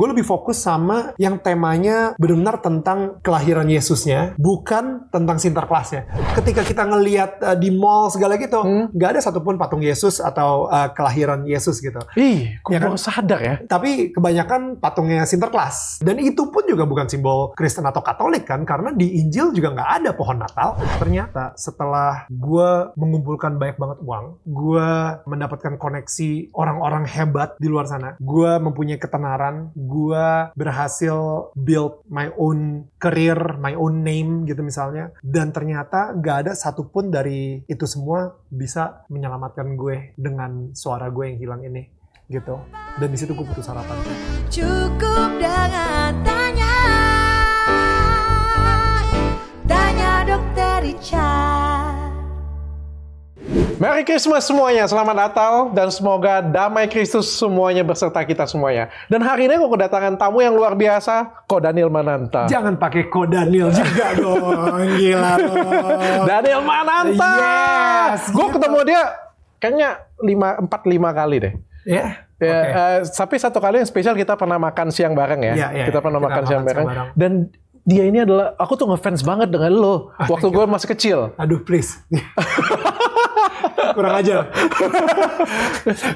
Gue lebih fokus sama yang temanya benar-benar tentang kelahiran Yesusnya, bukan tentang sinterklasnya. Ketika kita ngeliat uh, di mall segala gitu, hmm. nggak hmm. ada satupun patung Yesus atau uh, kelahiran Yesus gitu. Ih, gue ya kan? sadar ya. Tapi kebanyakan patungnya sinterklas. Dan itu pun juga bukan simbol Kristen atau Katolik kan, karena di Injil juga nggak ada pohon Natal. Ternyata setelah gue mengumpulkan banyak banget uang, gue mendapatkan koneksi orang-orang hebat di luar sana. Gue mempunyai ketenaran, gue berhasil build my own career, my own name gitu misalnya. Dan ternyata gak ada satupun dari itu semua bisa menyelamatkan gue dengan suara gue yang hilang ini gitu. Dan disitu gue putus harapan. Cukup dengan tanya, tanya dokter Richard. Merry Christmas semuanya, selamat Natal dan semoga damai Kristus semuanya berserta kita semuanya. Dan hari ini aku kedatangan tamu yang luar biasa, Ko Daniel Mananta. Jangan pakai Ko Daniel juga dong, gila dong. Daniel Mananta. Yes. Gue gitu. ketemu dia kayaknya lima empat lima kali deh. Ya. Yeah. Ya, okay. uh, eh, tapi satu kali yang spesial kita pernah makan siang bareng ya. Yeah, yeah, kita pernah kita makan, siang bareng. bareng. Dan dia ini adalah aku tuh ngefans banget dengan lo. Oh, Waktu gue masih kecil. Aduh please. kurang aja,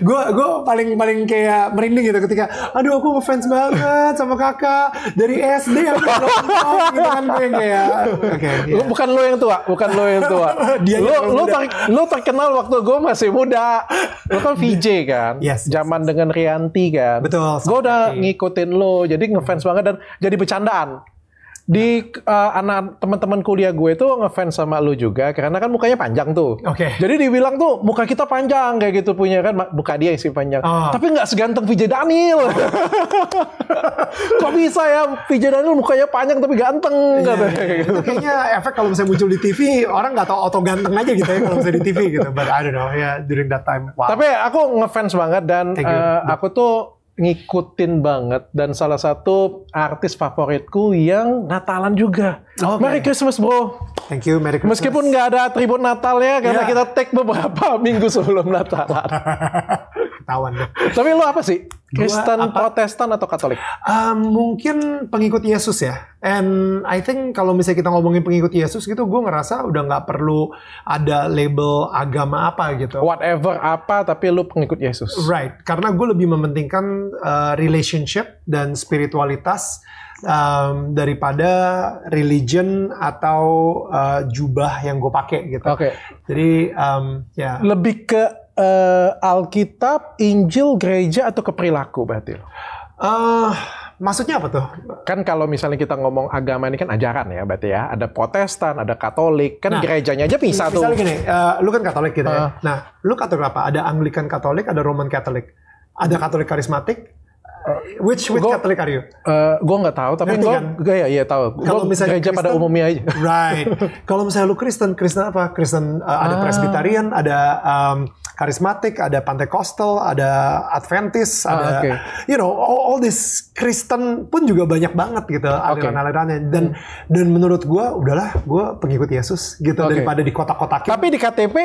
gue gue paling paling kayak merinding gitu ketika, aduh aku ngefans banget sama kakak dari SD aku nonton gitu kan gue kayak. Okay, yeah. bukan lo yang tua, bukan lo yang tua. Dia lo lo, ter, lo terkenal waktu gue masih muda. Lo kan VJ kan, yes, zaman yes. dengan Rianti kan. Betul. Gue udah ngikutin lo, jadi ngefans banget dan jadi bercandaan di uh, anak teman-teman kuliah gue itu ngefans sama lu juga karena kan mukanya panjang tuh. Oke. Okay. Jadi dibilang tuh muka kita panjang kayak gitu punya kan muka dia yang sih panjang. Oh. Tapi nggak seganteng Vijay Daniel. Kok bisa ya Vijay Daniel mukanya panjang tapi ganteng yeah, Gitu. Iya. kayaknya efek kalau misalnya muncul di TV orang nggak tahu auto ganteng aja gitu ya kalau misalnya di TV gitu. But I don't know ya yeah, during that time. Wow. Tapi aku ngefans banget dan uh, aku tuh ngikutin banget dan salah satu artis favoritku yang Natalan juga. Oh, okay. Merry Christmas bro. Thank you, Merry Christmas. Meskipun nggak ada atribut Natal ya, karena yeah. kita take beberapa minggu sebelum Natalan. ketahuan deh. Tapi lo apa sih? Kristen, apa? Protestan atau Katolik? Um, mungkin pengikut Yesus ya. And I think kalau misalnya kita ngomongin pengikut Yesus gitu, gue ngerasa udah nggak perlu ada label agama apa gitu. Whatever apa, tapi lo pengikut Yesus. Right, karena gue lebih mementingkan uh, relationship dan spiritualitas um, daripada religion atau uh, jubah yang gue pakai gitu. Oke. Okay. Jadi um, ya. Lebih ke uh, Alkitab, Injil, gereja atau keperilaku berarti? Uh, maksudnya apa tuh? Kan kalau misalnya kita ngomong agama ini kan ajaran ya berarti ya. Ada Protestan, ada Katolik, kan nah, gerejanya aja bisa tuh. Misalnya gini, uh, lu kan Katolik gitu uh. ya. Nah, lu Katolik apa? Ada Anglikan Katolik, ada Roman Katolik. Ada Katolik karismatik, Eh, which which gua, Catholic are you? Uh, eh, gue nggak tahu, tapi gue kan? ya ya tahu. Kalau misalnya gereja Kristen, pada umumnya aja. Right. Kalau misalnya lu Kristen, Kristen apa? Kristen uh, ada ah. Presbyterian, ada um, karismatik, ada Pentecostal, ada Adventist, ah, ada okay. you know all, all this Kristen pun juga banyak banget gitu aliran-alirannya. Dan hmm. dan menurut gue udahlah gue pengikut Yesus gitu okay. daripada di kota kotakin Tapi di KTP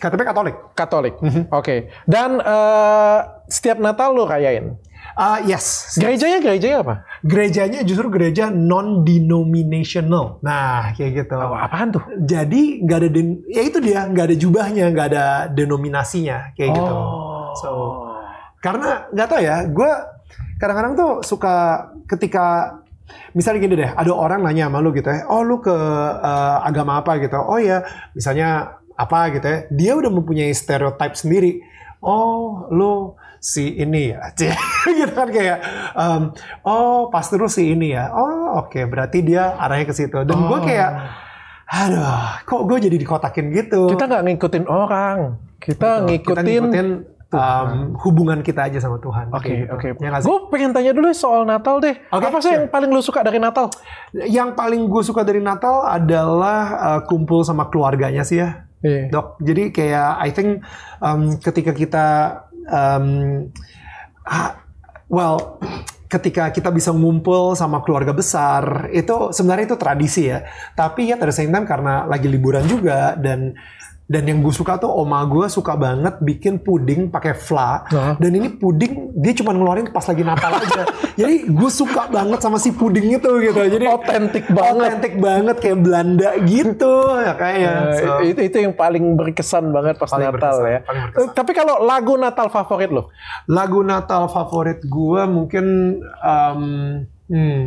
KTP Katolik. Katolik. Mm -hmm. Oke. Okay. Dan uh, setiap Natal lu rayain? Uh, yes. Gerejanya gerejanya apa? Gerejanya justru gereja non denominational. Nah, kayak gitu. Oh, apaan tuh? Jadi nggak ada den, ya itu dia nggak ada jubahnya, nggak ada denominasinya, kayak gitu. oh. gitu. So, karena nggak tau ya, gue kadang-kadang tuh suka ketika Misalnya gini deh, ada orang nanya sama lu gitu ya, oh lu ke uh, agama apa gitu, oh ya misalnya apa gitu ya, dia udah mempunyai stereotip sendiri, oh lu si ini ya, gitu kan kayak, um, oh terus si ini ya, oh oke okay, berarti dia arahnya ke situ. Dan oh. gue kayak, aduh, kok gue jadi dikotakin gitu. Kita nggak ngikutin orang, kita Betul. ngikutin. Kita ngikutin Um, hubungan kita aja sama Tuhan. Oke, gitu. oke. Okay. Ya gue pengen tanya dulu soal Natal deh. Okay, Apa sih sure. yang paling lu suka dari Natal? Yang paling gue suka dari Natal adalah uh, kumpul sama keluarganya sih ya. Yeah. Dok, jadi kayak I think um, ketika kita um, ha, well ketika kita bisa ngumpul sama keluarga besar itu sebenarnya itu tradisi ya tapi ya terus time karena lagi liburan juga dan dan yang gue suka tuh oma gue suka banget bikin puding pakai fla. Uh-huh. Dan ini puding dia cuma ngeluarin pas lagi Natal aja. Jadi gue suka banget sama si puding itu gitu. Jadi otentik banget. Otentik banget kayak Belanda gitu ya kayaknya. so. itu, itu yang paling berkesan banget pas paling Natal berkesan, ya. Paling eh, Tapi kalau lagu Natal favorit lo? Lagu Natal favorit gue mungkin um, hmm,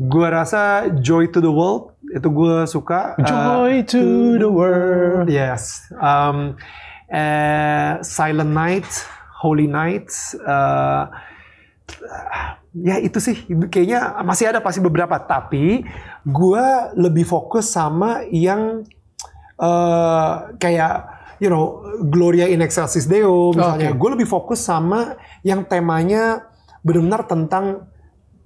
gue rasa Joy to the World itu gue suka. Uh, Joy to the world. Yes. Um, uh, Silent Night, Holy Night. Uh, ya itu sih kayaknya masih ada pasti beberapa tapi gue lebih fokus sama yang uh, kayak you know Gloria in Excelsis Deo misalnya okay. gue lebih fokus sama yang temanya benar-benar tentang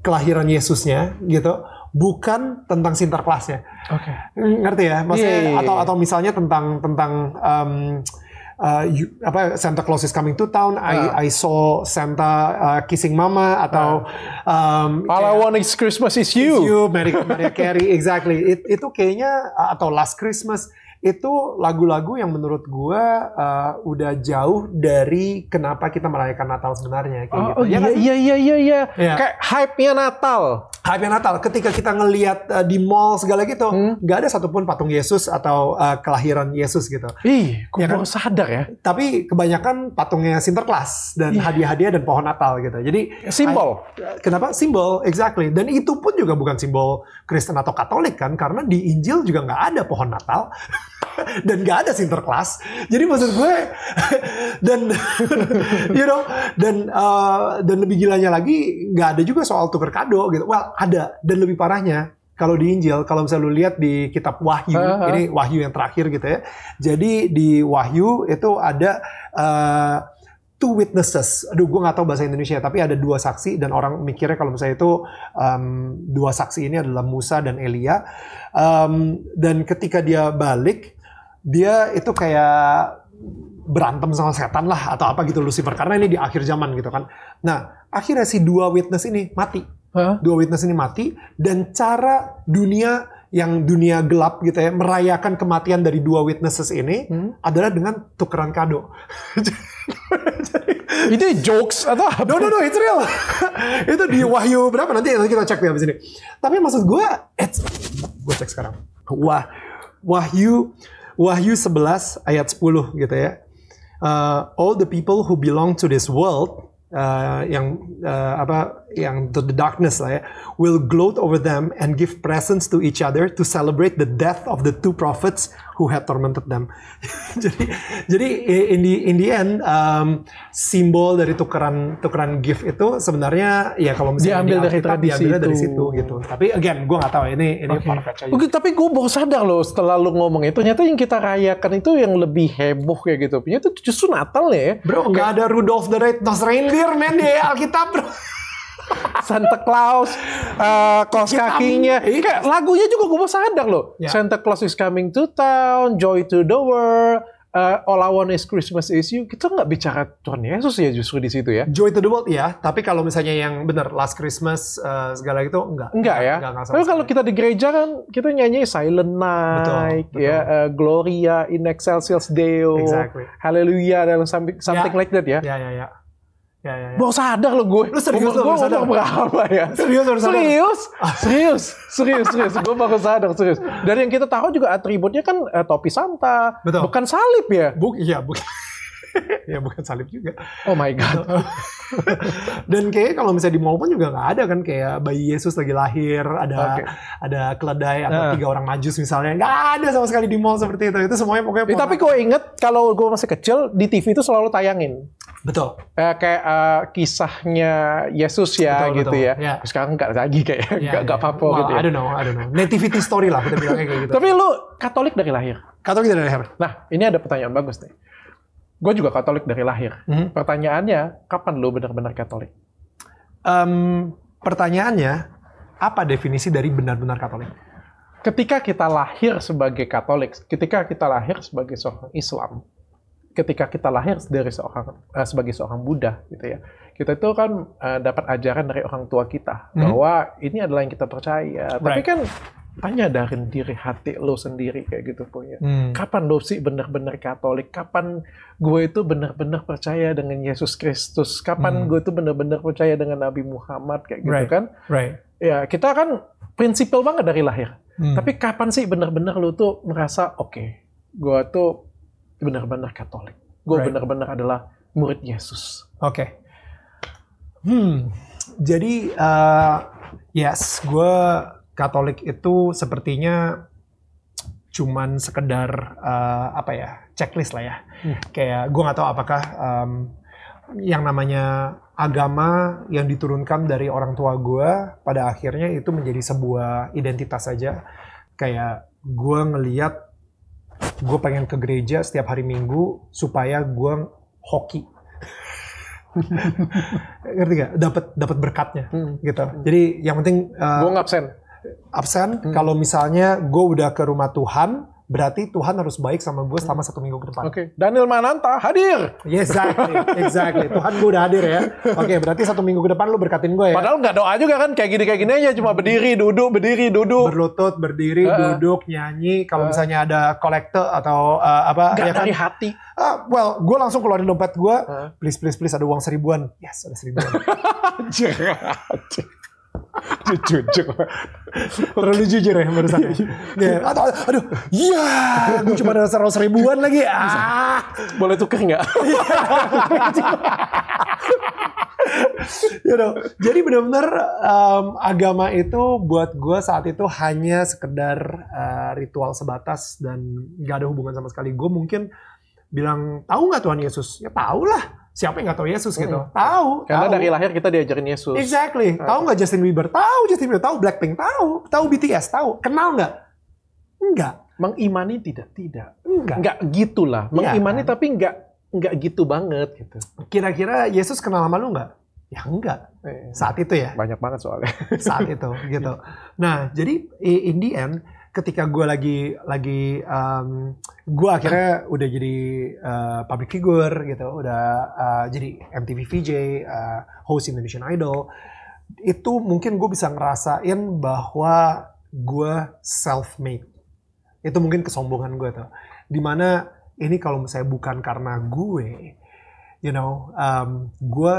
kelahiran Yesusnya gitu bukan tentang sinterklas ya. Oke. Okay. Ngerti ya? Maksudnya yeah, yeah, yeah. atau iya. atau misalnya tentang tentang um, uh, you, apa Santa Claus is coming to town. Uh. I ah. I saw Santa uh, kissing Mama atau uh. um, All kayak, I want is Christmas is you. Is you, Mary Mary Carey, exactly. It, itu kayaknya atau Last Christmas itu lagu-lagu yang menurut gue uh, udah jauh dari kenapa kita merayakan Natal sebenarnya kayak oh, gitu. Oh, ya iya, kan? iya iya iya iya. Yeah. Kayak hype-nya Natal. Hype-nya Natal ketika kita ngelihat uh, di mall segala gitu, hmm? nggak hmm. ada satupun patung Yesus atau uh, kelahiran Yesus gitu. Ih, kok ya kan? sadar ya. Tapi kebanyakan patungnya Sinterklas dan hadiah-hadiah dan pohon Natal gitu. Jadi simbol. I, kenapa? Simbol, exactly. Dan itu pun juga bukan simbol Kristen atau Katolik kan karena di Injil juga nggak ada pohon Natal. dan gak ada sinterklas. Jadi maksud gue dan you know dan uh, dan lebih gilanya lagi nggak ada juga soal tuker kado gitu. Well ada dan lebih parahnya kalau di Injil kalau misalnya lu lihat di kitab Wahyu uh-huh. ini Wahyu yang terakhir gitu ya. Jadi di Wahyu itu ada uh, two witnesses. Aduh, gue nggak tahu bahasa Indonesia, tapi ada dua saksi dan orang mikirnya kalau misalnya itu um, dua saksi ini adalah Musa dan Elia. Um, dan ketika dia balik, dia itu kayak berantem sama setan lah atau apa gitu Lucifer karena ini di akhir zaman gitu kan. Nah, akhirnya si dua witness ini mati. Huh? Dua witness ini mati dan cara dunia yang dunia gelap gitu ya merayakan kematian dari dua witnesses ini hmm? adalah dengan tukeran kado. itu jokes atau apa? No no no, it's real. itu di Wahyu berapa nanti kita cek ya di sini. Tapi maksud gue, it's... gue cek sekarang. Wah, Wahyu Wahyu 11 ayat 10 gitu ya. Uh, all the people who belong to this world uh, yang uh, apa yang the, the darkness lah ya, will gloat over them and give presents to each other to celebrate the death of the two prophets who had tormented them. jadi jadi in the in the end um, simbol dari tukeran tukeran gift itu sebenarnya ya kalau misalnya diambil dari tradisi diambilnya dari situ gitu. Tapi again gue nggak tahu ini ini okay. aja. okay, tapi gue baru sadar loh setelah lu ngomong itu ternyata yang kita rayakan itu yang lebih heboh kayak gitu. Punya itu justru Natal ya. Bro, nggak ada Rudolph the Red-Nosed Reindeer men di Alkitab, Bro. Santa Claus, uh, kaos kakinya. Iya. Kayak lagunya juga gue mau sadar loh. Yeah. Santa Claus is coming to town, joy to the world. Uh, all I want is Christmas is you. Kita nggak bicara Tuhan Yesus ya justru di situ ya. Joy to the world ya, tapi kalau misalnya yang benar Last Christmas uh, segala itu enggak. Enggak ya. tapi kalau kita di gereja kan kita nyanyi Silent Night, ya, betul, betul. ya uh, Gloria in Excelsis Deo, exactly. Hallelujah dan something, yeah. Ya. like that ya. Ya yeah, ya yeah, ya. Ya, ya, ya. Bawa sadar lo gue. Lu serius lo baru sadar? berapa ya? Serius baru sadar? Ah. Serius? serius, serius, serius. gue baru sadar, serius. Dan yang kita tahu juga atributnya kan eh, topi Santa. Betul. Bukan salib ya? Buk, iya, bukan. ya bukan salib juga. Oh my god. Dan kayak kalau misalnya di mall pun juga nggak ada kan kayak bayi Yesus lagi lahir, ada okay. ada keledai atau uh. tiga orang majus misalnya. Nggak ada sama sekali di mall seperti itu. Itu semuanya pokoknya. Ya, tapi gue inget kalau gue masih kecil di TV itu selalu tayangin. Betul. Eh, kayak uh, kisahnya Yesus ya betul, gitu betul. ya. Yeah. Sekarang nggak lagi kayak ya, nggak yeah, nggak yeah. apa-apa well, gitu. Ya. I don't know, I don't know. Nativity story lah kita bilangnya kayak gitu. tapi lu Katolik dari lahir. Katolik dari lahir. Nah, ini ada pertanyaan bagus nih gue juga Katolik dari lahir. Hmm. Pertanyaannya, kapan lo benar-benar Katolik? Um, pertanyaannya, apa definisi dari benar-benar Katolik? Ketika kita lahir sebagai Katolik, ketika kita lahir sebagai seorang Islam, ketika kita lahir dari seorang uh, sebagai seorang Buddha, gitu ya, kita itu kan uh, dapat ajaran dari orang tua kita hmm. bahwa ini adalah yang kita percaya. Right. Tapi kan tanya dari diri hati lo sendiri kayak gitu punya. Hmm. Kapan lo sih benar-benar Katolik? Kapan gue itu benar-benar percaya dengan Yesus Kristus? Kapan hmm. gue itu benar-benar percaya dengan Nabi Muhammad kayak gitu right. kan? Right. Ya kita kan prinsipal banget dari lahir. Hmm. Tapi kapan sih benar-benar lo tuh merasa oke, okay, gue tuh benar-benar Katolik. Gue right. benar-benar adalah murid Yesus. Oke. Okay. Hmm. Jadi uh, yes, gue Katolik itu sepertinya cuman sekedar uh, apa ya checklist lah ya hmm. kayak gue nggak tahu apakah um, yang namanya agama yang diturunkan dari orang tua gue pada akhirnya itu menjadi sebuah identitas saja kayak gue ngeliat gue pengen ke gereja setiap hari minggu supaya gue hoki ngerti gak dapat dapat berkatnya hmm. gitu jadi yang penting uh, eh, gue nggak absen absen hmm. kalau misalnya gue udah ke rumah Tuhan berarti Tuhan harus baik sama gue selama satu minggu ke depan. Oke. Okay. Daniel Mananta hadir. Yes, exactly, exactly. Tuhan gue udah hadir ya. Oke, okay, berarti satu minggu ke depan lu berkatin gue ya. Padahal nggak doa juga kan, kayak gini kayak gini aja, cuma berdiri, duduk, berdiri, duduk. Berlutut, berdiri, uh, duduk, nyanyi. Kalau uh, misalnya ada kolektor atau uh, apa? Gak ya kan? dari kan? hati. Uh, well, gue langsung keluarin dompet gue. Uh. Please, please, please, ada uang seribuan. Yes, ada seribuan. jujur terlalu jujur ya barusan ya, iya. ya. atau aduh iya gue cuma ada seratus ribuan lagi ah boleh tukar nggak you iya. ya know, jadi benar-benar um, agama itu buat gue saat itu hanya sekedar uh, ritual sebatas dan nggak ada hubungan sama sekali gue mungkin bilang tahu nggak Tuhan Yesus? Ya tahu lah. Siapa yang nggak tahu Yesus hmm. gitu? Tahu. Karena tau. dari lahir kita diajarin Yesus. Exactly. Hmm. Tahu nggak Justin Bieber? Tahu Justin Bieber. Tahu Blackpink? Tahu. Tahu BTS? Tahu. Kenal nggak? Enggak. Mengimani tidak? Tidak. Enggak. Enggak gitulah. Iya, Mengimani ya, kan? tapi enggak enggak gitu banget gitu. Kira-kira Yesus kenal sama lu nggak? Ya enggak. Eh, Saat itu ya. Banyak banget soalnya. Saat itu gitu. Nah jadi in the end ketika gue lagi lagi um, gue akhirnya udah jadi uh, public figure gitu, udah uh, jadi MTV VJ, uh, eh, host Indonesian Idol, itu mungkin gue bisa ngerasain bahwa gue self made. Itu mungkin kesombongan gue tuh. Dimana ini kalau misalnya bukan karena gue, you know, um, gue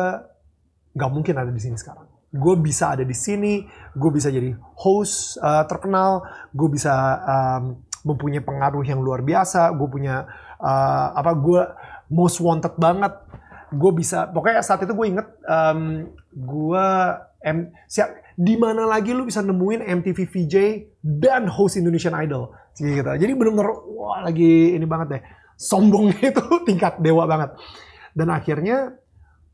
nggak mungkin ada di sini sekarang gue bisa ada di sini, gue bisa jadi host uh, terkenal, gue bisa um, mempunyai pengaruh yang luar biasa, gue punya uh, apa gue most wanted banget, gue bisa pokoknya saat itu gue inget um, gue M siap di mana lagi lu bisa nemuin MTV VJ dan host Indonesian Idol gitu. Jadi benar-benar wah lagi ini banget deh. sombong itu tingkat dewa banget. Dan akhirnya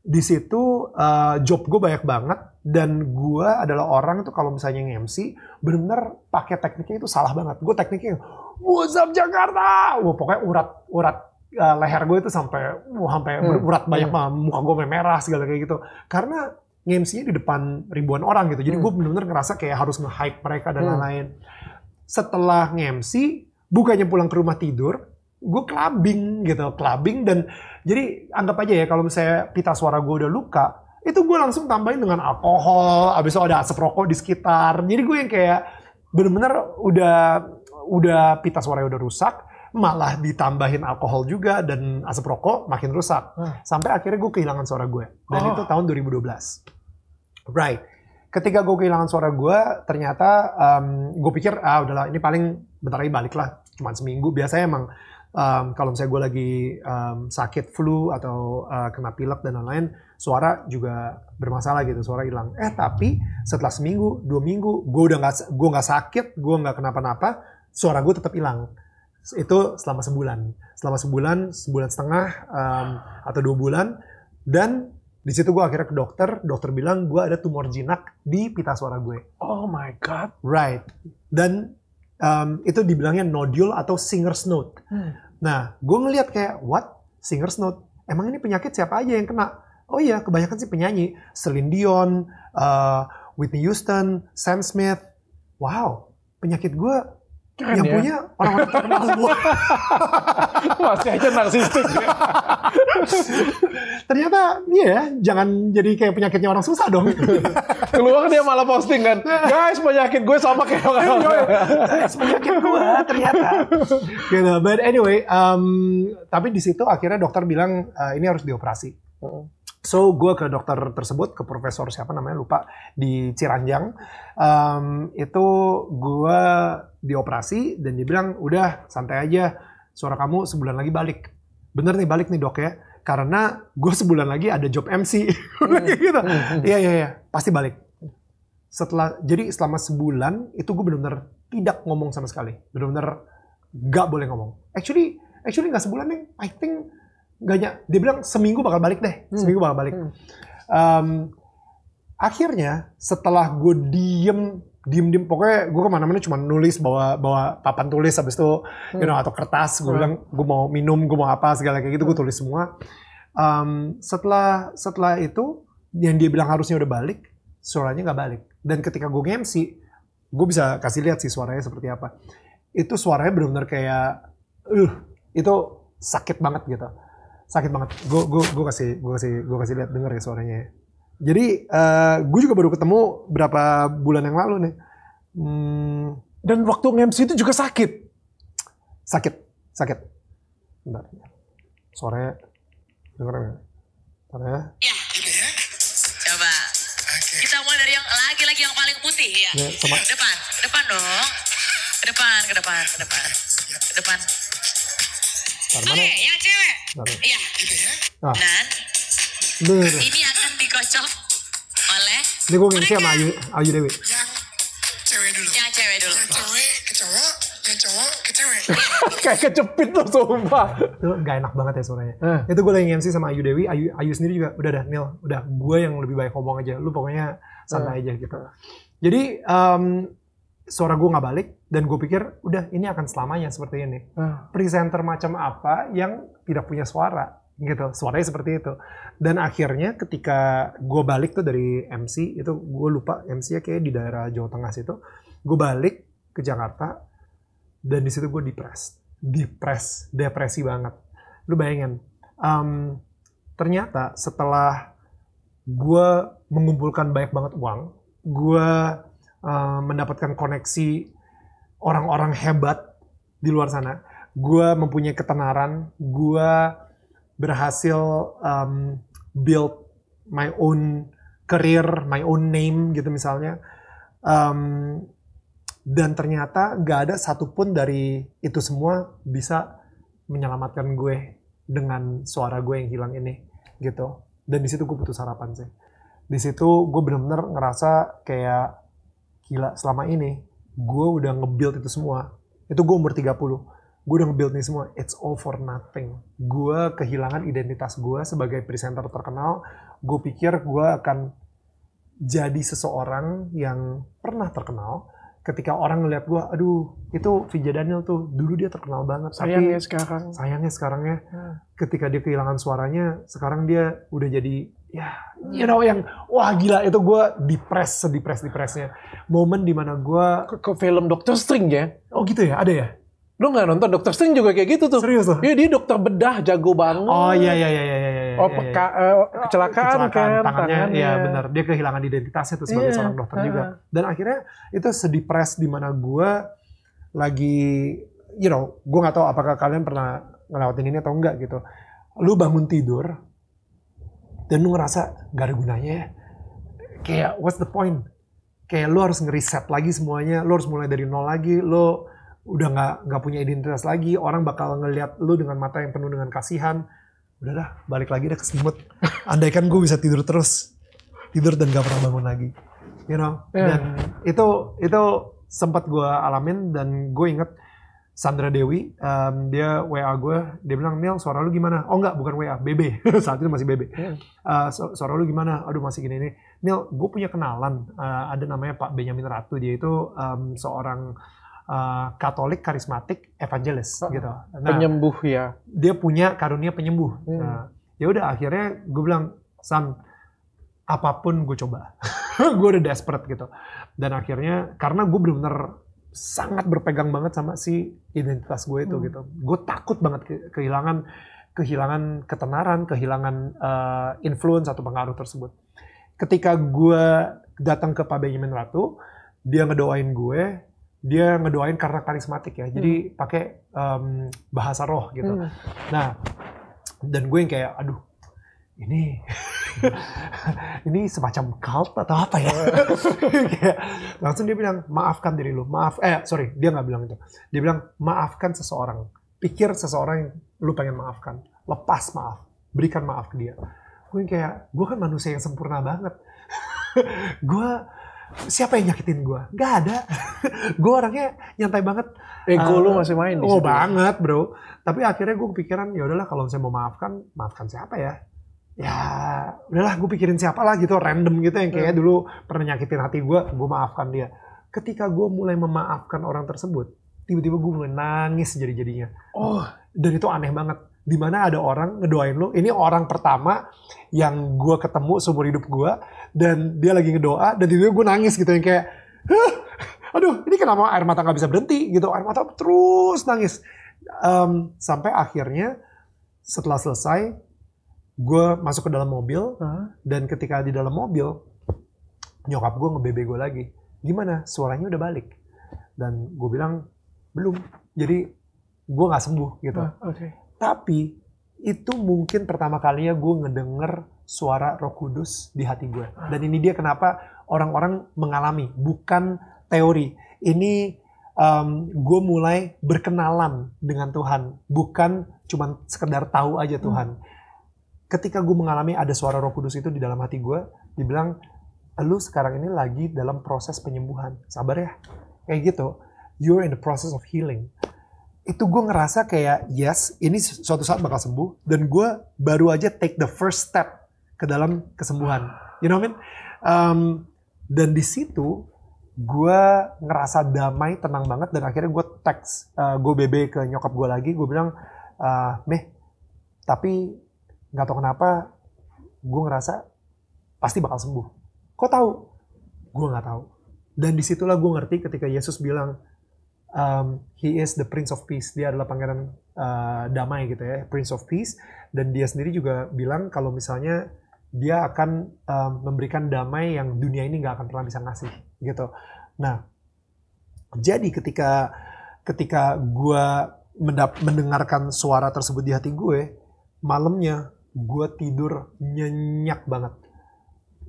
di situ uh, job gue banyak banget dan gue adalah orang tuh kalau misalnya nge-MC, bener pakai tekniknya itu salah banget. Gue tekniknya, What's up Jakarta? Wah pokoknya urat urat uh, leher gue itu sampai wah sampai hmm. urat banyak hmm. muka gue merah segala kayak gitu. Karena mc nya di depan ribuan orang gitu. Jadi hmm. gue bener-bener ngerasa kayak harus nge-hype mereka dan hmm. lain-lain. Hmm. Setelah mc bukannya pulang ke rumah tidur, gue clubbing gitu, clubbing dan jadi anggap aja ya kalau misalnya pita suara gue udah luka, itu gue langsung tambahin dengan alkohol, abis itu ada asap rokok di sekitar. Jadi gue yang kayak bener-bener udah udah pita suara udah rusak, malah ditambahin alkohol juga dan asap rokok makin rusak. Sampai akhirnya gue kehilangan suara gue. Dan oh. itu tahun 2012. Right. Ketika gue kehilangan suara gue, ternyata um, mmm, gue pikir ah udahlah ini paling bentar lagi balik lah, Cuman seminggu. Biasanya emang um, kalau misalnya gue lagi um, sakit flu atau uh, kena pilek dan lain-lain, suara juga bermasalah gitu, suara hilang. Eh tapi setelah seminggu, dua minggu, gue udah nggak gue nggak sakit, gue nggak kenapa-napa, suara gue tetap hilang. Itu selama sebulan, selama sebulan, sebulan setengah um, atau dua bulan, dan di situ gue akhirnya ke dokter, dokter bilang gue ada tumor jinak di pita suara gue. Oh my god. Right. Dan um, itu dibilangnya nodule atau singer's note. Hmm. Nah, gue ngeliat kayak what singer's note? Emang ini penyakit siapa aja yang kena? Oh iya, kebanyakan sih penyanyi, Celine Dion, uh, Whitney Houston, Sam Smith. Wow, penyakit gue Keren yang ya? punya orang-orang terkenal semua. Masih aja narsistik ya. Ternyata iya ya, jangan jadi kayak penyakitnya orang susah dong. Keluar dia malah posting kan. Guys, penyakit gue sama kayak orang. Guys, penyakit gue ternyata. Gitu. But anyway, um, tapi di situ akhirnya dokter bilang e, ini harus dioperasi. So gue ke dokter tersebut, ke profesor siapa namanya lupa di Ciranjang. Um, itu gue dioperasi dan dia bilang udah santai aja, suara kamu sebulan lagi balik. Bener nih balik nih dok ya karena gue sebulan lagi ada job MC hmm. gitu. Hmm, hmm. Iya iya iya, pasti balik. Setelah jadi selama sebulan itu gue benar-benar tidak ngomong sama sekali, benar-benar gak boleh ngomong. Actually actually nggak sebulan nih, I think gak nyak. dia bilang seminggu bakal balik deh, hmm. seminggu bakal balik. Hmm. Um, akhirnya setelah gue diem diem-diem pokoknya gue kemana-mana cuma nulis bawa bawa papan tulis habis itu hmm. you know atau kertas gue hmm. bilang gue mau minum gue mau apa segala kayak gitu gue hmm. tulis semua um, setelah setelah itu yang dia bilang harusnya udah balik suaranya nggak balik dan ketika gue MC gue bisa kasih lihat sih suaranya seperti apa itu suaranya benar-benar kayak uh itu sakit banget gitu sakit banget gue gue gue kasih gue kasih gue kasih lihat denger ya suaranya ya. Jadi uh, eh, gue juga baru ketemu berapa bulan yang lalu nih. Hmm, dan waktu ngemsi mc itu juga sakit. Sakit, sakit. Bentar. Sore Dengar ya? Sore ya? Ya. Coba. Okay. Kita mulai dari yang lagi-lagi yang paling putih ya. ya sama. Depan, depan dong. Ke depan, ke depan, ke depan. Ya. Ke depan. Oke, okay, yang cewek. Iya. Gitu ya. Ah. Dan ini akan dikocok oleh Ini gue ngerti sama Ayu, Ayu Dewi Yang cewek dulu Yang cewek dulu Yang cewek ke cowok Yang cowok ke cewek Kayak kecepit loh sumpah Itu gak enak banget ya suaranya hmm. Itu gue lagi ngemsi sama Ayu Dewi Ayu, Ayu sendiri juga Udah dah Nil Udah gue yang lebih baik ngomong aja Lu pokoknya santai hmm. aja gitu Jadi um, suara gue nggak balik dan gue pikir udah ini akan selamanya seperti ini. Hmm. Presenter macam apa yang tidak punya suara? gitu suaranya seperti itu dan akhirnya ketika gue balik tuh dari MC itu gue lupa MC ya kayak di daerah Jawa Tengah situ gue balik ke Jakarta dan di situ gue depres depres depresi banget lu bayangin um, ternyata setelah gue mengumpulkan banyak banget uang gue eh, um, mendapatkan koneksi orang-orang hebat di luar sana gue mempunyai ketenaran gue berhasil um, build my own career, my own name gitu misalnya. Um, dan ternyata gak ada satupun dari itu semua bisa menyelamatkan gue dengan suara gue yang hilang ini gitu. Dan disitu gue putus harapan sih. Disitu gue bener-bener ngerasa kayak gila selama ini gue udah nge-build itu semua. Itu gue umur 30 gue udah nge-build nih semua, it's all for nothing. Gue kehilangan identitas gue sebagai presenter terkenal, gue pikir gue akan jadi seseorang yang pernah terkenal, ketika orang ngeliat gue, aduh itu Vijay Daniel tuh, dulu dia terkenal banget. Sayangnya tapi, sekarang. Sayangnya sekarangnya hmm. ketika dia kehilangan suaranya, sekarang dia udah jadi, ya you ya. know yang, wah gila itu gue depres, sedepres-depresnya. Momen dimana gue... Ke, ke film Doctor Strange ya? Oh gitu ya, ada ya? Lu gak nonton Dokter Strange juga kayak gitu tuh. Serius tuh Iya dia dokter bedah jago banget. Oh iya iya iya iya. iya, iya oh iya, iya. uh, kecelakaan, kecelakaan kan, tangannya, Iya benar. Dia kehilangan identitasnya tuh sebagai yeah. seorang dokter uh juga. Dan akhirnya itu sedipres di mana gue lagi, you know, gue gak tahu apakah kalian pernah ngelewatin ini atau enggak gitu. Lu bangun tidur dan lu ngerasa gak ada gunanya ya. Kayak what's the point? Kayak lu harus ngeriset lagi semuanya, lu harus mulai dari nol lagi, lu udah nggak nggak punya identitas lagi orang bakal ngelihat lu dengan mata yang penuh dengan kasihan udah dah balik lagi deh ke semut andaikan gue bisa tidur terus tidur dan gak pernah bangun lagi you know yeah. dan itu itu sempat gue alamin dan gue inget Sandra Dewi, um, dia WA gue, dia bilang, Neil suara lu gimana? Oh enggak, bukan WA, BB. Saat itu masih BB. Yeah. Iya. Uh, suara lu gimana? Aduh masih gini nih. Neil gue punya kenalan, uh, ada namanya Pak Benjamin Ratu, dia itu um, seorang uh, Katolik karismatik evangelis uh, gitu. Nah, penyembuh ya. Dia punya karunia penyembuh. Hmm. Nah, ya udah akhirnya gue bilang Sam apapun gue coba. gue udah desperate gitu. Dan akhirnya karena gue benar-benar sangat berpegang banget sama si identitas gue itu hmm. gitu. Gue takut banget ke kehilangan kehilangan ketenaran, kehilangan uh, influence atau pengaruh tersebut. Ketika gue datang ke Pak Benjamin Ratu, dia ngedoain gue, dia ngedoain karena karismatik ya. Jadi hmm. pakai um, bahasa roh gitu. Hmm. Nah, dan gue yang kayak aduh ini ini semacam cult atau apa ya? langsung dia bilang maafkan diri lu, maaf eh sorry dia nggak bilang itu, dia bilang maafkan seseorang, pikir seseorang yang lu pengen maafkan, lepas maaf, berikan maaf ke dia. Gue yang kayak gue kan manusia yang sempurna banget, gue siapa yang nyakitin gue? Gak ada. gue orangnya nyantai banget. Ego uh, lu masih main Oh ya? banget bro. Tapi akhirnya gue kepikiran ya udahlah kalau saya mau maafkan, maafkan siapa ya? Ya udahlah gue pikirin siapa lah gitu random gitu yang kayaknya hmm. dulu pernah nyakitin hati gue, gue maafkan dia. Ketika gue mulai memaafkan orang tersebut, tiba-tiba gue mulai nangis jadi-jadinya. Oh, dan itu aneh banget di mana ada orang ngedoain lu. Ini orang pertama yang gue ketemu seumur hidup gue dan dia lagi ngedoa dan tiba-tiba gue nangis gitu yang kayak, Hah, aduh ini kenapa air mata nggak bisa berhenti gitu, air mata terus nangis um, sampai akhirnya setelah selesai gue masuk ke dalam mobil uh -huh. dan ketika di dalam mobil nyokap gue ngebebe gue lagi, gimana suaranya udah balik dan gue bilang belum, jadi gue nggak sembuh gitu. Uh, okay tapi itu mungkin pertama kalinya gue ngedenger suara Roh Kudus di hati gue. Dan ini dia kenapa orang-orang mengalami, bukan teori. Ini um, gue mulai berkenalan dengan Tuhan, bukan cuma sekedar tahu aja Tuhan. Hmm. Ketika gue mengalami ada suara Roh Kudus itu di dalam hati gue, dibilang lu sekarang ini lagi dalam proses penyembuhan, sabar ya, kayak gitu. You're in the process of healing itu gue ngerasa kayak yes ini suatu saat bakal sembuh dan gue baru aja take the first step ke dalam kesembuhan you know what I mean um, dan di situ gue ngerasa damai tenang banget dan akhirnya gue teks uh, gue bb ke nyokap gue lagi gue bilang uh, meh tapi nggak tahu kenapa gue ngerasa pasti bakal sembuh kok tahu gue nggak tahu dan disitulah gue ngerti ketika Yesus bilang um, he is the prince of peace dia adalah pangeran uh, damai gitu ya prince of peace dan dia sendiri juga bilang kalau misalnya dia akan um, memberikan damai yang dunia ini nggak akan pernah bisa ngasih gitu nah jadi ketika ketika gue mendengarkan suara tersebut di hati gue malamnya gue tidur nyenyak banget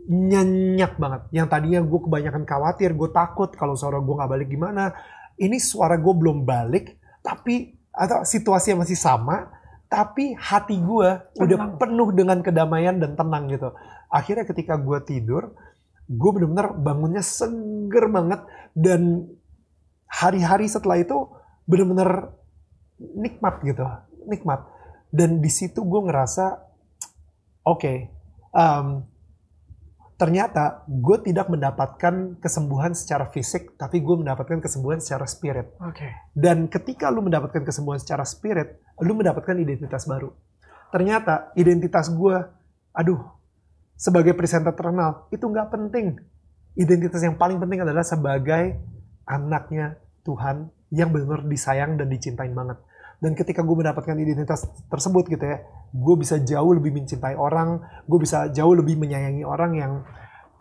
nyenyak banget yang tadinya gue kebanyakan khawatir gue takut kalau suara gue nggak balik gimana ini suara gue belum balik, tapi atau situasi masih sama, tapi hati gue udah penuh dengan kedamaian dan tenang gitu. Akhirnya ketika gue tidur, gue bener-bener bangunnya seger banget dan hari-hari setelah itu bener-bener nikmat gitu, nikmat. Dan di situ gue ngerasa, oke, okay, um, ternyata gue tidak mendapatkan kesembuhan secara fisik, tapi gue mendapatkan kesembuhan secara spirit. Oke. Okay. Dan ketika lu mendapatkan kesembuhan secara spirit, lu mendapatkan identitas baru. Ternyata identitas gue, aduh, sebagai presenter terkenal itu nggak penting. Identitas yang paling penting adalah sebagai anaknya Tuhan yang benar-benar disayang dan dicintain banget dan ketika gue mendapatkan identitas tersebut gitu ya gue bisa jauh lebih mencintai orang gue bisa jauh lebih menyayangi orang yang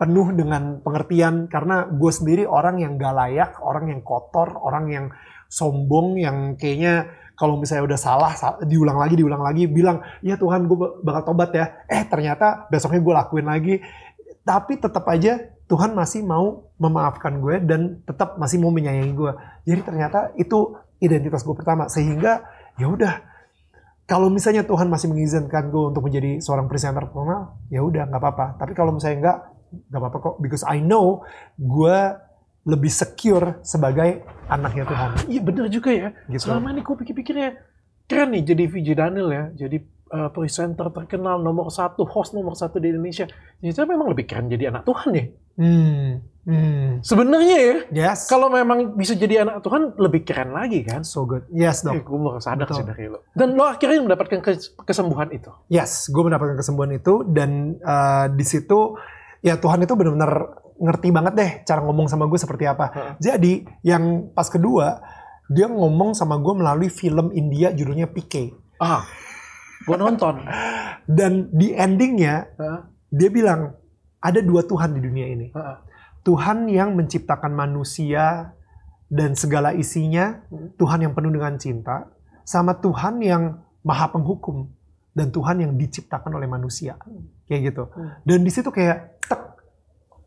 penuh dengan pengertian karena gue sendiri orang yang gak layak orang yang kotor orang yang sombong yang kayaknya kalau misalnya udah salah diulang lagi diulang lagi bilang ya Tuhan gue bakal tobat ya eh ternyata besoknya gue lakuin lagi tapi tetap aja Tuhan masih mau memaafkan gue dan tetap masih mau menyayangi gue. Jadi ternyata itu identitas gue pertama sehingga ya udah kalau misalnya Tuhan masih mengizinkan gue untuk menjadi seorang presenter terkenal ya udah nggak apa-apa tapi kalau misalnya nggak nggak apa-apa kok because I know gue lebih secure sebagai anaknya Tuhan iya bener juga ya gitu. selama ini gue pikir-pikirnya keren nih jadi VJ Daniel ya jadi uh, presenter terkenal nomor satu host nomor satu di Indonesia jadi memang lebih keren jadi anak Tuhan ya hmm Hmm. Sebenarnya ya, yes. kalau memang bisa jadi anak Tuhan lebih keren lagi kan? So good. Yes, dong. Eh, gue mau sadar sih dari lo. Dan lo akhirnya mendapatkan kesembuhan itu. Yes, gue mendapatkan kesembuhan itu dan uh, di situ ya Tuhan itu benar-benar ngerti banget deh cara ngomong sama gue seperti apa. Hmm. Jadi yang pas kedua dia ngomong sama gue melalui film India judulnya PK. Ah, gue nonton. dan di endingnya huh? dia bilang ada dua Tuhan di dunia ini. Tuhan yang menciptakan manusia dan segala isinya, Tuhan yang penuh dengan cinta, sama Tuhan yang maha penghukum dan Tuhan yang diciptakan oleh manusia. Kayak gitu. Dan di situ kayak tek.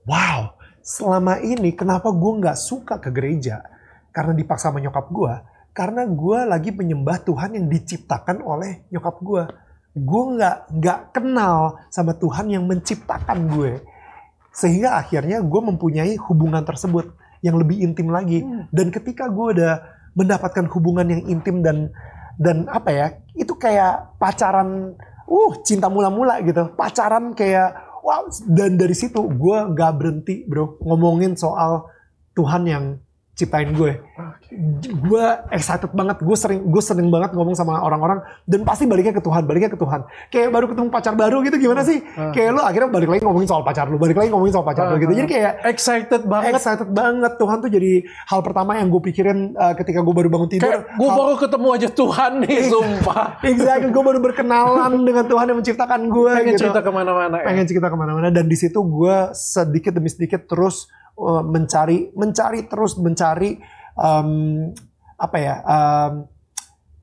Wow, selama ini kenapa gue nggak suka ke gereja? Karena dipaksa sama nyokap gue. Karena gue lagi menyembah Tuhan yang diciptakan oleh nyokap gue. Gue nggak nggak kenal sama Tuhan yang menciptakan gue sehingga akhirnya gue mempunyai hubungan tersebut yang lebih intim lagi hmm. dan ketika gue udah mendapatkan hubungan yang intim dan dan apa ya itu kayak pacaran uh cinta mula-mula gitu pacaran kayak wow dan dari situ gue gak berhenti bro ngomongin soal Tuhan yang ciptain gue. Gue excited banget, gue sering gue sering banget ngomong sama orang-orang dan pasti baliknya ke Tuhan, baliknya ke Tuhan. Kayak baru ketemu pacar baru gitu gimana sih? Ah. Kayak lo akhirnya balik lagi ngomongin soal pacar lu, balik lagi ngomongin soal pacar lu gitu. Ah. Jadi kayak excited banget, excited banget. Tuhan tuh jadi hal pertama yang gue pikirin uh, ketika gue baru bangun tidur. Kayak gue hal... baru ketemu aja Tuhan nih, iya. sumpah. exactly, gue baru berkenalan dengan Tuhan yang menciptakan gue. Pengen gitu. cerita kemana-mana. Pengen ya. cerita kemana-mana dan di situ gue sedikit demi sedikit terus Eh, mencari mencari terus mencari um, apa ya um,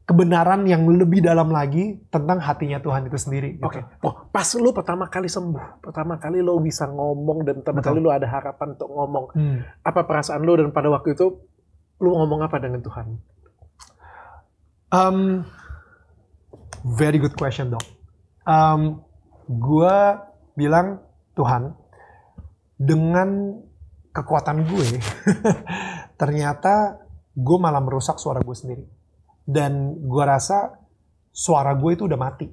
kebenaran yang lebih dalam lagi tentang hatinya Tuhan itu sendiri. Gitu. Oke. Okay. Oh, pas lu pertama kali sembuh, pertama kali lu bisa ngomong dan pertama Betul. kali lu ada harapan untuk ngomong. Hmm. Apa perasaan lu dan pada waktu itu lu ngomong apa dengan Tuhan? Um, very good question dok. Um, gua bilang Tuhan dengan kekuatan gue ternyata gue malah merusak suara gue sendiri dan gue rasa suara gue itu udah mati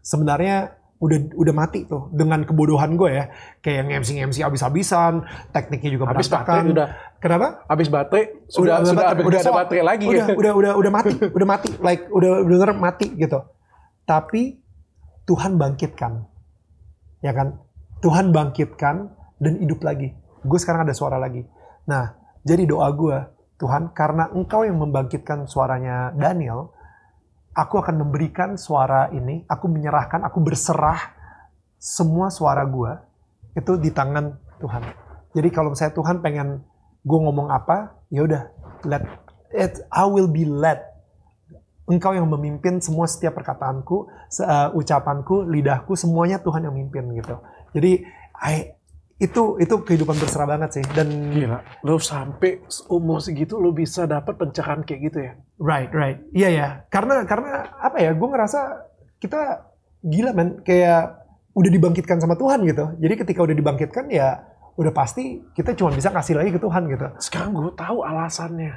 sebenarnya udah udah mati tuh dengan kebodohan gue ya kayak yang MC MC abis-abisan tekniknya juga abis berantakan udah, kenapa abis baterai sudah udah, sudah abis, udah ada baterai lagi udah, ya. udah udah udah mati udah mati like udah bener mati gitu tapi Tuhan bangkitkan ya kan Tuhan bangkitkan dan hidup lagi gue sekarang ada suara lagi. Nah, jadi doa gue, Tuhan, karena engkau yang membangkitkan suaranya Daniel, aku akan memberikan suara ini, aku menyerahkan, aku berserah semua suara gue itu di tangan Tuhan. Jadi kalau misalnya Tuhan pengen gue ngomong apa, ya udah, let it, I will be led. Engkau yang memimpin semua setiap perkataanku, uh, ucapanku, lidahku, semuanya Tuhan yang memimpin gitu. Jadi I itu itu kehidupan berserah banget sih dan gila lo sampai umur segitu lo bisa dapat pencerahan kayak gitu ya right right iya yeah, ya yeah. karena karena apa ya gue ngerasa kita gila men kayak udah dibangkitkan sama Tuhan gitu jadi ketika udah dibangkitkan ya udah pasti kita cuma bisa kasih lagi ke Tuhan gitu sekarang gue tahu alasannya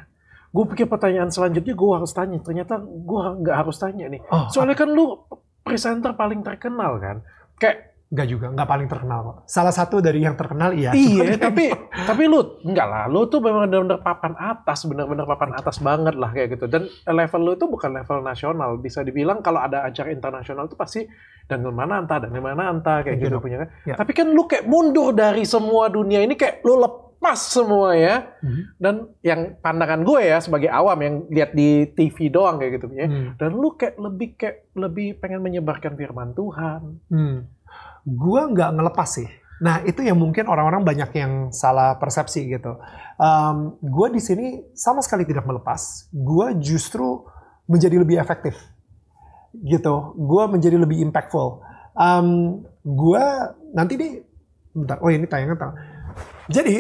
gue pikir pertanyaan selanjutnya gue harus tanya ternyata gue nggak harus tanya nih oh, soalnya kan lu presenter paling terkenal kan kayak Enggak juga, enggak paling terkenal kok. Salah satu dari yang terkenal iya. Iya, tapi gitu. tapi lu enggak lah. Lu tuh memang benar-benar papan atas, benar-benar papan atas banget lah kayak gitu. Dan level lu tuh bukan level nasional. Bisa dibilang kalau ada acara internasional tuh pasti dan mana entah dan mana entah kayak gitu, gitu, punya kan. Ya. Tapi kan lu kayak mundur dari semua dunia ini kayak lu lepas semua ya. Mm -hmm. Dan yang pandangan gue ya sebagai awam yang lihat di TV doang kayak gitu ya. Mm. Dan lu kayak lebih kayak lebih pengen menyebarkan firman Tuhan. Mm gue nggak ngelepas sih. Nah itu yang mungkin orang-orang banyak yang salah persepsi gitu. Um, gua di sini sama sekali tidak melepas. Gue justru menjadi lebih efektif gitu. Gue menjadi lebih impactful. Um, gua nanti nih, bentar. Oh ini tayangan tanggal. Jadi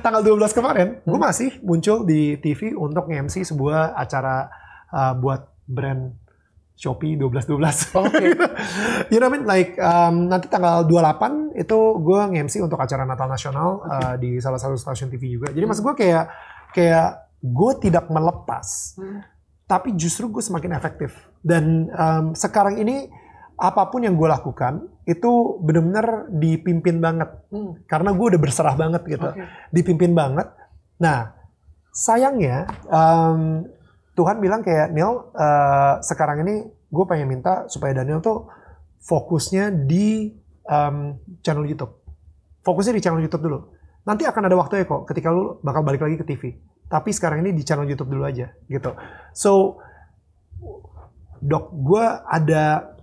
tanggal 12 kemarin, gue hmm. masih muncul di TV untuk mc sebuah acara uh, buat brand Shopee 1212. Oke. Okay. you know what I mean? Like um, nanti tanggal 28 itu gue nge-MC untuk acara Natal Nasional okay. uh, di salah satu stasiun TV juga. Jadi hmm. maksud gue kayak kayak gue tidak melepas. Hmm. Tapi justru gue semakin efektif. Dan um, sekarang ini apapun yang gue lakukan itu benar-benar dipimpin banget. Hmm. Karena gue udah berserah banget gitu. Okay. Dipimpin banget. Nah, sayangnya um, Tuhan bilang kayak Neil uh, sekarang ini gue pengen minta supaya Daniel tuh fokusnya di um, channel YouTube. Fokusnya di channel YouTube dulu. Nanti akan ada waktu ya kok ketika lu bakal balik lagi ke TV. Tapi sekarang ini di channel YouTube dulu aja gitu. So dok gue ada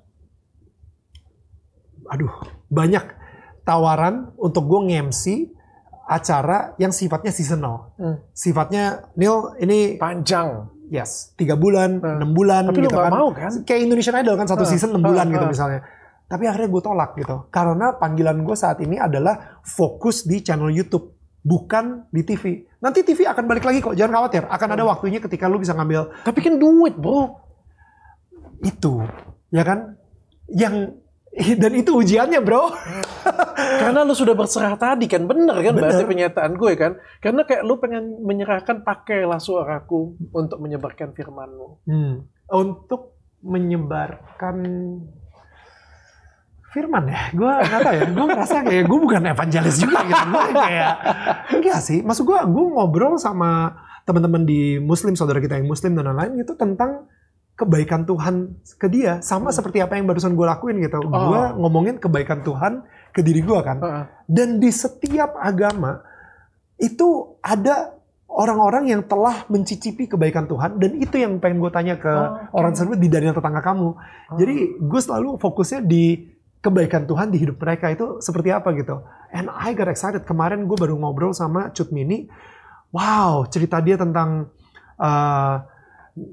aduh banyak tawaran untuk gue ngemsi acara yang sifatnya seasonal. Hmm. Sifatnya Neil ini panjang yes tiga bulan hmm. enam 6 bulan tapi gitu lu gak kan. mau kan kayak Indonesian Idol kan satu uh, season enam bulan uh, gitu misalnya tapi akhirnya gue tolak gitu karena panggilan gue saat ini adalah fokus di channel YouTube bukan di TV nanti TV akan balik lagi kok jangan khawatir akan ada waktunya ketika lu bisa ngambil tapi kan duit bro itu ya kan yang Dan itu ujiannya bro. Karena lu sudah berserah tadi kan, bener kan bener. berarti pernyataan gue kan. Karena kayak lu pengen menyerahkan pakailah suaraku untuk menyebarkan firmanmu. Hmm. Untuk menyebarkan firman ya, gue gak tau ya, gue merasa kayak gue bukan evangelis juga gitu, gue kayak enggak sih, maksud gue gue ngobrol sama teman-teman di Muslim saudara kita yang Muslim dan lain-lain itu tentang kebaikan Tuhan ke dia sama hmm. seperti apa yang barusan gue lakuin gitu. Oh. Gue ngomongin kebaikan Tuhan ke diri gue kan. Uh -uh. Dan di setiap agama itu ada orang-orang yang telah mencicipi kebaikan Tuhan dan itu yang pengen gue tanya ke oh, orang tersebut di Daniel tetangga kamu. Oh. Jadi gue selalu fokusnya di kebaikan Tuhan di hidup mereka itu seperti apa gitu. And I got excited kemarin gue baru ngobrol sama Cut Mini. Wow cerita dia tentang uh,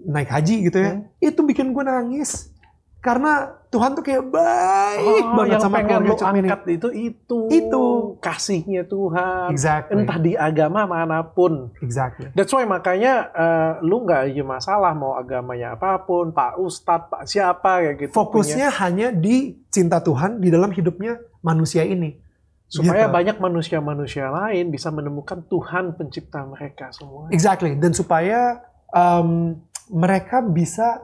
naik haji gitu ya, hmm. itu bikin gue nangis karena Tuhan tuh kayak baik oh, banget yang sama keluarga lu angkat ini. itu itu itu kasihnya Tuhan exactly. entah di agama manapun exactly that's why makanya uh, lu nggak ada masalah mau agamanya apapun pak ustadz pak siapa kayak gitu fokusnya punya. hanya di cinta Tuhan di dalam hidupnya manusia ini supaya gitu. banyak manusia-manusia lain bisa menemukan Tuhan pencipta mereka semua exactly dan supaya um, mereka bisa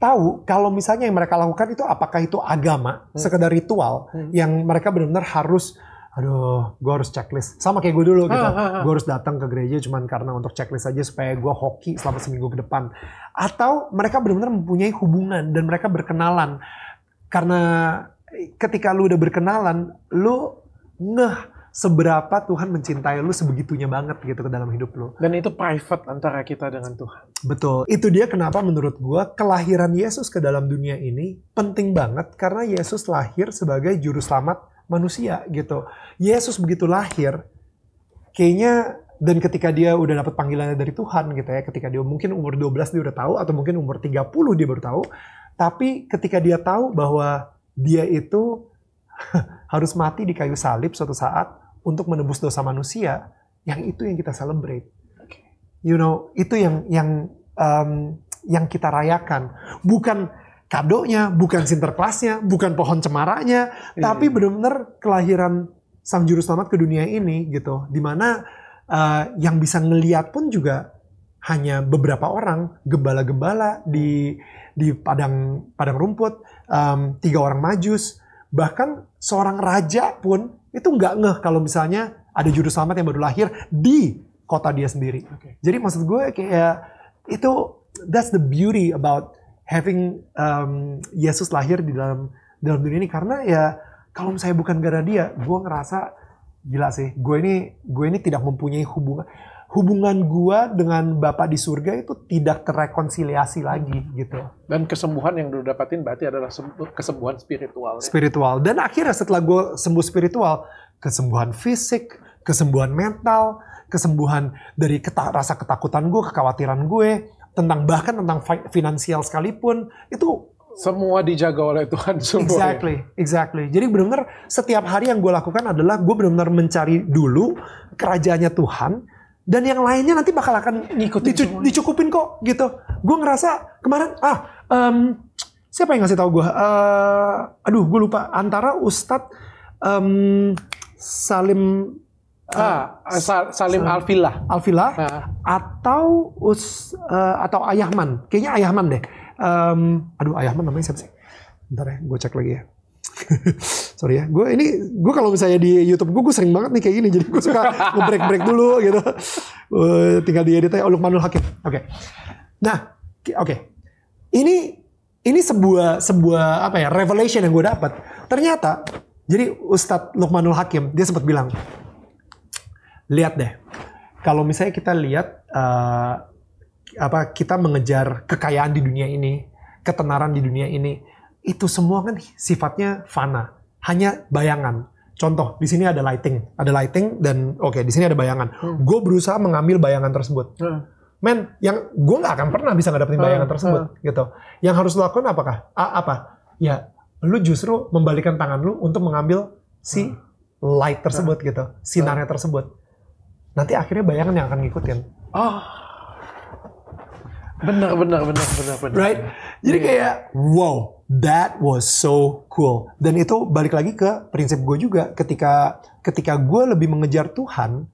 tahu kalau misalnya yang mereka lakukan itu apakah itu agama, hmm. sekedar ritual hmm. yang mereka benar-benar harus aduh gue harus checklist sama kayak gue dulu ah, gitu ah, ah. gue harus datang ke gereja cuman karena untuk checklist aja supaya gue hoki selama seminggu ke depan atau mereka benar-benar mempunyai hubungan dan mereka berkenalan karena ketika lu udah berkenalan lu ngeh seberapa Tuhan mencintai lu sebegitunya banget gitu ke dalam hidup lu. Dan itu private antara kita dengan Tuhan. Betul. Itu dia kenapa menurut gua kelahiran Yesus ke dalam dunia ini penting banget karena Yesus lahir sebagai juru selamat manusia gitu. Yesus begitu lahir kayaknya dan ketika dia udah dapat panggilannya dari Tuhan gitu ya, ketika dia mungkin umur 12 dia udah tahu atau mungkin umur 30 dia baru tahu, tapi ketika dia tahu bahwa dia itu harus mati di kayu salib suatu saat, untuk menebus dosa manusia, yang itu yang kita celebrate. You know, itu yang yang um, yang kita rayakan, bukan kadonya, bukan sinterklasnya, bukan pohon cemaranya, hmm. Iya, tapi iya, iya. benar-benar kelahiran sang juru selamat ke dunia ini gitu, dimana uh, yang bisa ngeliat pun juga hanya beberapa orang gembala-gembala di di padang padang rumput um, tiga orang majus bahkan seorang raja pun itu nggak ngeh kalau misalnya ada juru selamat yang baru lahir di kota dia sendiri. Okay. Jadi maksud gue kayak itu that's the beauty about having um, Yesus lahir di dalam dalam dunia ini karena ya kalau misalnya bukan gara dia, gue ngerasa gila sih. Gue ini gue ini tidak mempunyai hubungan hubungan gua dengan Bapak di surga itu tidak terrekonsiliasi lagi gitu. Dan kesembuhan yang lu dapatin berarti adalah kesembuhan spiritual. Spiritual. Dan akhirnya setelah gua sembuh spiritual, kesembuhan fisik, kesembuhan mental, kesembuhan dari keta rasa ketakutan gue, kekhawatiran gue, tentang bahkan tentang finansial sekalipun itu semua dijaga oleh Tuhan semua. Exactly, ya? exactly. Jadi benar-benar setiap hari yang gue lakukan adalah gue benar-benar mencari dulu kerajaannya Tuhan dan yang lainnya nanti bakal akan ngikutin dicu semuanya. dicukupin kok gitu gue ngerasa kemarin ah um, siapa yang ngasih tahu gue uh, aduh gue lupa antara Ustad um, Salim eh, Ah, eh, Salim, Salim Alvila. Alvila uh. Ah. atau Us uh, atau Ayahman. Kayaknya Ayahman deh. Um, aduh Ayahman namanya siapa sih? Bentar ya, gue cek lagi ya. sorry ya gue ini gue kalau misalnya di YouTube gue gue sering banget nih kayak gini jadi gue suka ngebreak break dulu gitu uh, tinggal edit aja oh, Lukmanul Hakim oke okay. nah oke okay. ini ini sebuah sebuah apa ya revelation yang gue dapat ternyata jadi Ustadz Lukmanul Hakim dia sempat bilang lihat deh kalau misalnya kita lihat uh, apa kita mengejar kekayaan di dunia ini ketenaran di dunia ini itu semua kan sifatnya fana, hanya bayangan. Contoh, di sini ada lighting, ada lighting dan oke okay, di sini ada bayangan. Hmm. Gue berusaha mengambil bayangan tersebut. Hmm. Men, yang gue nggak akan pernah bisa ngadepin hmm. bayangan hmm. tersebut, hmm. gitu. Yang harus lo lakukan apakah? A, apa? Ya, lu justru membalikan tangan lu untuk mengambil si hmm. light tersebut, hmm. gitu, sinarnya hmm. tersebut. Nanti akhirnya bayangan yang akan ngikutin. Oh, Benar, benar, benar, benar, benar. Right? Jadi yeah. kayak wow, that was so cool. Dan itu balik lagi ke prinsip gue juga ketika ketika gue lebih mengejar Tuhan,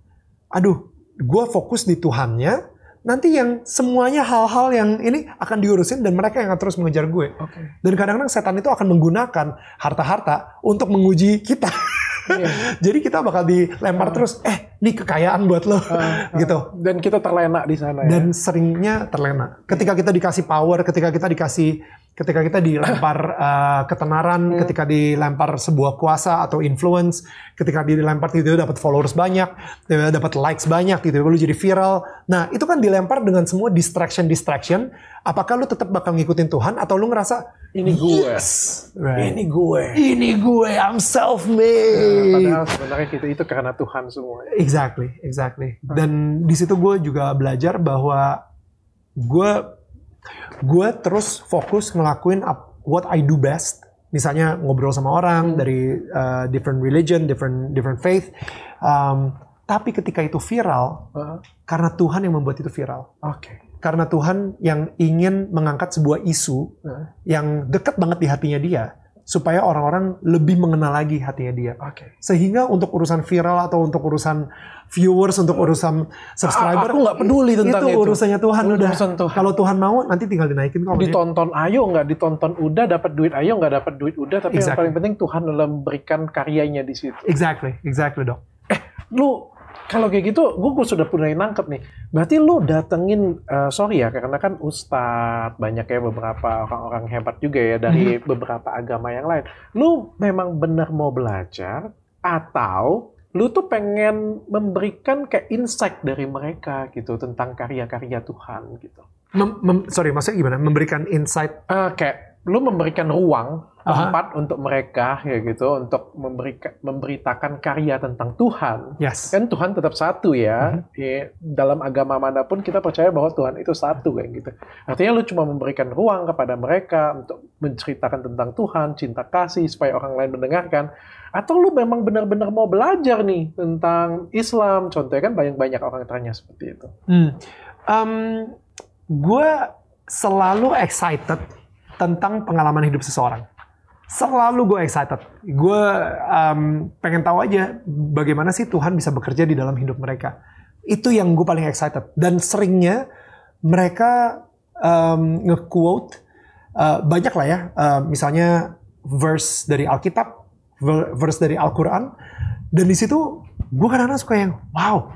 aduh, gue fokus di Tuhannya, nanti yang semuanya hal-hal yang ini akan diurusin dan mereka yang akan terus mengejar gue. Okay. Dan kadang-kadang setan itu akan menggunakan harta-harta untuk menguji kita. Yeah. Jadi kita bakal dilempar uh. terus, eh ini kekayaan buat lo uh, uh, gitu. Dan kita terlena di sana. Ya? Dan seringnya terlena. Ketika kita dikasih power, ketika kita dikasih, ketika kita dilempar uh, ketenaran, hmm. ketika dilempar sebuah kuasa atau influence, ketika dilempar gitu dapat followers banyak, dapat likes banyak gitu, lu jadi viral, Nah, itu kan dilempar dengan semua distraction-distraction. Apakah lu tetap bakal ngikutin Tuhan atau lu ngerasa ini gue, right. ini gue, ini gue, I'm self-made. Nah, padahal sebenarnya itu itu karena Tuhan semua. Exactly, exactly. Nah. Dan di situ gue juga belajar bahwa gue gue terus fokus ngelakuin what I do best. Misalnya ngobrol sama orang hmm. dari uh, different religion, different different faith. Um, tapi ketika itu viral, uh -huh. karena Tuhan yang membuat itu viral. Oke. Okay. Karena Tuhan yang ingin mengangkat sebuah isu uh -huh. yang dekat banget di hatinya dia, supaya orang-orang lebih mengenal lagi hatinya dia. Okay. Sehingga untuk urusan viral atau untuk urusan viewers, untuk uh-huh. urusan subscriber, A aku nggak peduli tentang itu. Itu urusannya Tuhan itu udah. Urusan Tuhan. Kalau Tuhan mau, nanti tinggal dinaikin kok. Ditonton ayo nggak, ditonton udah, dapat duit ayo nggak, dapat duit udah. Tapi exactly. yang paling penting Tuhan dalam memberikan karyanya di situ. Exactly, exactly dok. Eh, lu kalau kayak gitu, gue sudah punya nangkep nih. Berarti lu datengin, uh, sorry ya, karena kan ustadz banyak ya beberapa orang-orang hebat juga ya dari hmm. beberapa agama yang lain. Lu memang benar mau belajar atau lu tuh pengen memberikan kayak insight dari mereka gitu tentang karya-karya Tuhan gitu. Mem, mem, sorry, maksudnya gimana? Memberikan insight? Uh, kayak lu memberikan ruang tempat Aha. untuk mereka ya gitu untuk memberikan memberitakan karya tentang Tuhan yes. kan Tuhan tetap satu ya mm-hmm. dalam agama manapun kita percaya bahwa Tuhan itu satu kayak gitu artinya lu cuma memberikan ruang kepada mereka untuk menceritakan tentang Tuhan cinta kasih supaya orang lain mendengarkan atau lu memang benar-benar mau belajar nih tentang Islam contohnya kan banyak-banyak orang yang tanya seperti itu hmm. um, gue selalu excited tentang pengalaman hidup seseorang. Selalu gue excited. Gue um, pengen tahu aja bagaimana sih Tuhan bisa bekerja di dalam hidup mereka. Itu yang gue paling excited. Dan seringnya mereka um, nge-quote uh, banyak lah ya. Uh, misalnya verse dari Alkitab, verse dari Al-Quran. Dan di situ gue kadang-kadang suka yang wow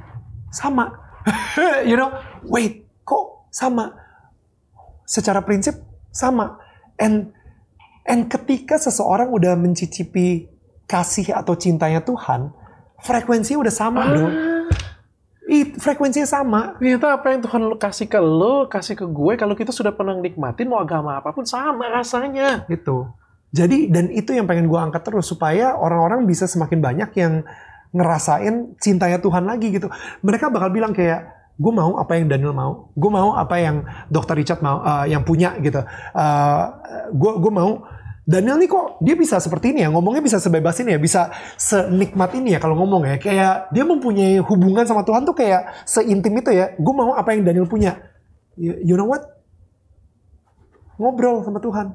sama. you know, wait kok sama? Secara prinsip sama. And and ketika seseorang udah mencicipi kasih atau cintanya Tuhan, frekuensi udah sama, ah. Bro. It, frekuensinya sama. Ternyata apa yang Tuhan kasih ke lo, kasih ke gue, kalau kita sudah pernah nikmatin mau agama apapun sama rasanya. Gitu. Jadi dan itu yang pengen gue angkat terus supaya orang-orang bisa semakin banyak yang ngerasain cintanya Tuhan lagi gitu. Mereka bakal bilang kayak gue mau apa yang Daniel mau, gue mau apa yang Dokter Richard mau, uh, yang punya gitu. Uh, eh, gue gue mau Daniel nih kok dia bisa seperti ini ya, ngomongnya bisa sebebas ini ya, bisa senikmat ini ya kalau ngomong ya. Kayak dia mempunyai hubungan sama Tuhan tuh kayak seintim itu ya. Gue mau apa yang Daniel punya. You, you know what? Ngobrol sama Tuhan,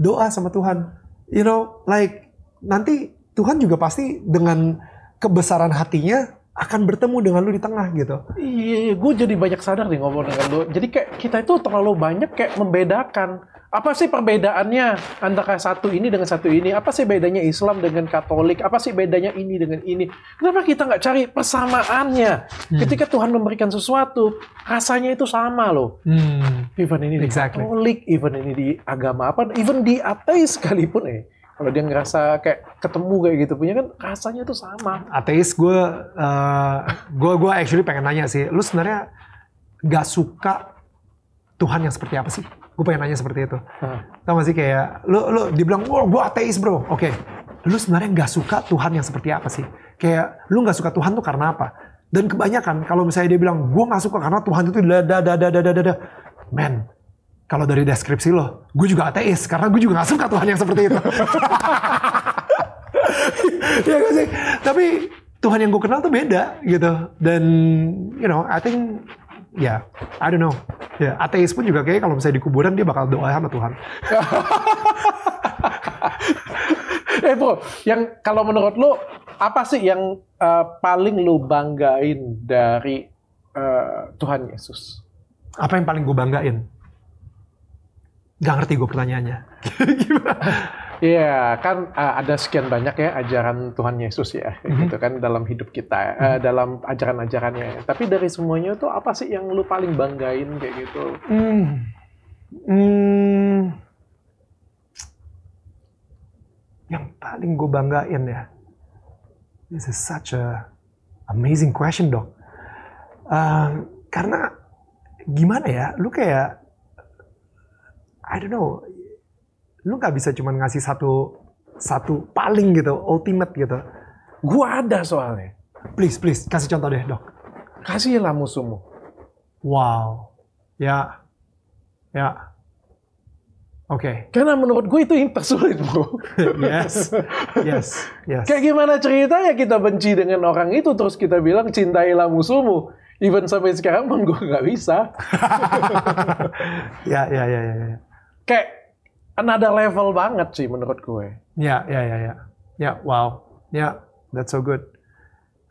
doa sama Tuhan. You know, like nanti Tuhan juga pasti dengan kebesaran hatinya akan bertemu dengan lu di tengah gitu. Iya, iya gue jadi banyak sadar nih ngobrol dengan lu. Jadi kayak kita itu terlalu banyak kayak membedakan. Apa sih perbedaannya antara satu ini dengan satu ini? Apa sih bedanya Islam dengan Katolik? Apa sih bedanya ini dengan ini? Kenapa kita nggak cari persamaannya? Hmm. Ketika Tuhan memberikan sesuatu, rasanya itu sama loh. Hmm. Even ini exactly. di Katolik, even ini di agama apa, even di ateis sekalipun eh kalau dia ngerasa kayak ketemu kayak gitu punya kan rasanya tuh sama ateis gue uh, gue gue actually pengen nanya sih lu sebenarnya gak suka Tuhan yang seperti apa sih gue pengen nanya seperti itu hmm. tau gak sih kayak lu lu dibilang wah gue ateis bro oke okay. lu sebenarnya gak suka Tuhan yang seperti apa sih kayak lu gak suka Tuhan tuh karena apa dan kebanyakan kalau misalnya dia bilang gue gak suka karena Tuhan itu da da da da da da, da. Man kalau dari deskripsi lo, gue juga ateis karena gue juga gak suka Tuhan yang seperti itu. ya gak sih? Tapi Tuhan yang gue kenal tuh beda gitu. Dan you know, I think ya, yeah, I don't know. Ya, yeah, ateis pun juga kayak kalau misalnya di kuburan dia bakal doa sama Tuhan. eh bro, yang kalau menurut lo apa sih yang uh, paling lo banggain dari uh, Tuhan Yesus? Apa yang paling gue banggain? Gak ngerti gue pertanyaannya. Iya, yeah, kan uh, ada sekian banyak ya ajaran Tuhan Yesus ya, mm-hmm. gitu kan dalam hidup kita, mm-hmm. dalam ajaran-ajarannya. Tapi dari semuanya itu apa sih yang lu paling banggain kayak gitu? Hmm, hmm, Yang paling gue banggain ya, this is such a amazing question dok. Uh, karena gimana ya, lu kayak I don't know lu nggak bisa cuma ngasih satu satu paling gitu ultimate gitu gua ada soalnya please please kasih contoh deh dok kasihlah musuhmu wow ya ya oke okay. karena menurut gue itu yang tersulit bro yes yes yes kayak gimana ceritanya kita benci dengan orang itu terus kita bilang cintailah musuhmu even sampai sekarang pun gue nggak bisa ya ya ya ya, ya kayak another level banget sih menurut gue. Ya, ya, ya, ya. Ya, wow. Ya, that's so good.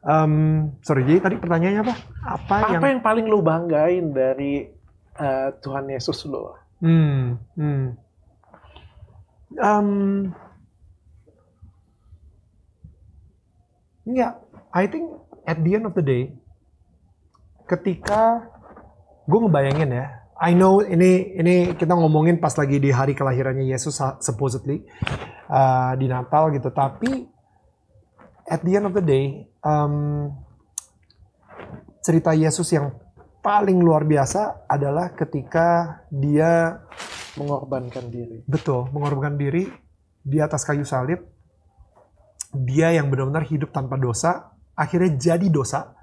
Um, sorry, jadi tadi pertanyaannya apa? Apa, apa yang... yang paling lo banggain dari uh, Tuhan Yesus lo? Hmm, hmm. Um, ya, yeah, I think at the end of the day, ketika gue ngebayangin ya, I know ini ini kita ngomongin pas lagi di hari kelahirannya Yesus supposedly uh, di Natal gitu. Tapi at the end of the day um, cerita Yesus yang paling luar biasa adalah ketika dia mengorbankan diri. Betul, mengorbankan diri di atas kayu salib. Dia yang benar-benar hidup tanpa dosa, akhirnya jadi dosa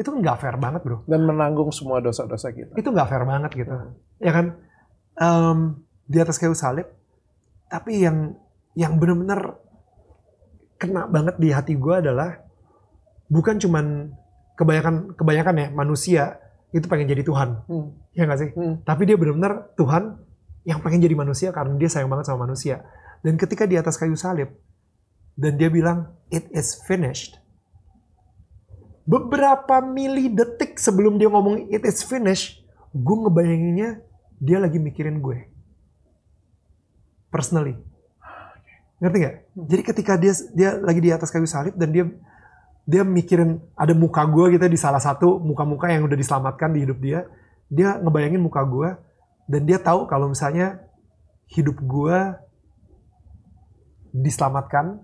itu kan nggak fair banget bro dan menanggung semua dosa-dosa kita itu nggak fair banget gitu hmm. ya kan um, di atas kayu salib tapi yang yang benar-benar kena banget di hati gue adalah bukan cuman kebanyakan kebanyakan ya manusia itu pengen jadi Tuhan hmm. ya nggak sih hmm. tapi dia benar-benar Tuhan yang pengen jadi manusia karena dia sayang banget sama manusia dan ketika di atas kayu salib dan dia bilang it is finished beberapa mili detik sebelum dia ngomong it is finished, gue ngebayanginnya dia lagi mikirin gue. Personally. Ngerti gak? Hmm. Jadi ketika dia dia lagi di atas kayu salib dan dia dia mikirin ada muka gue gitu di salah satu muka-muka yang udah diselamatkan di hidup dia, dia ngebayangin muka gue dan dia tahu kalau misalnya hidup gue diselamatkan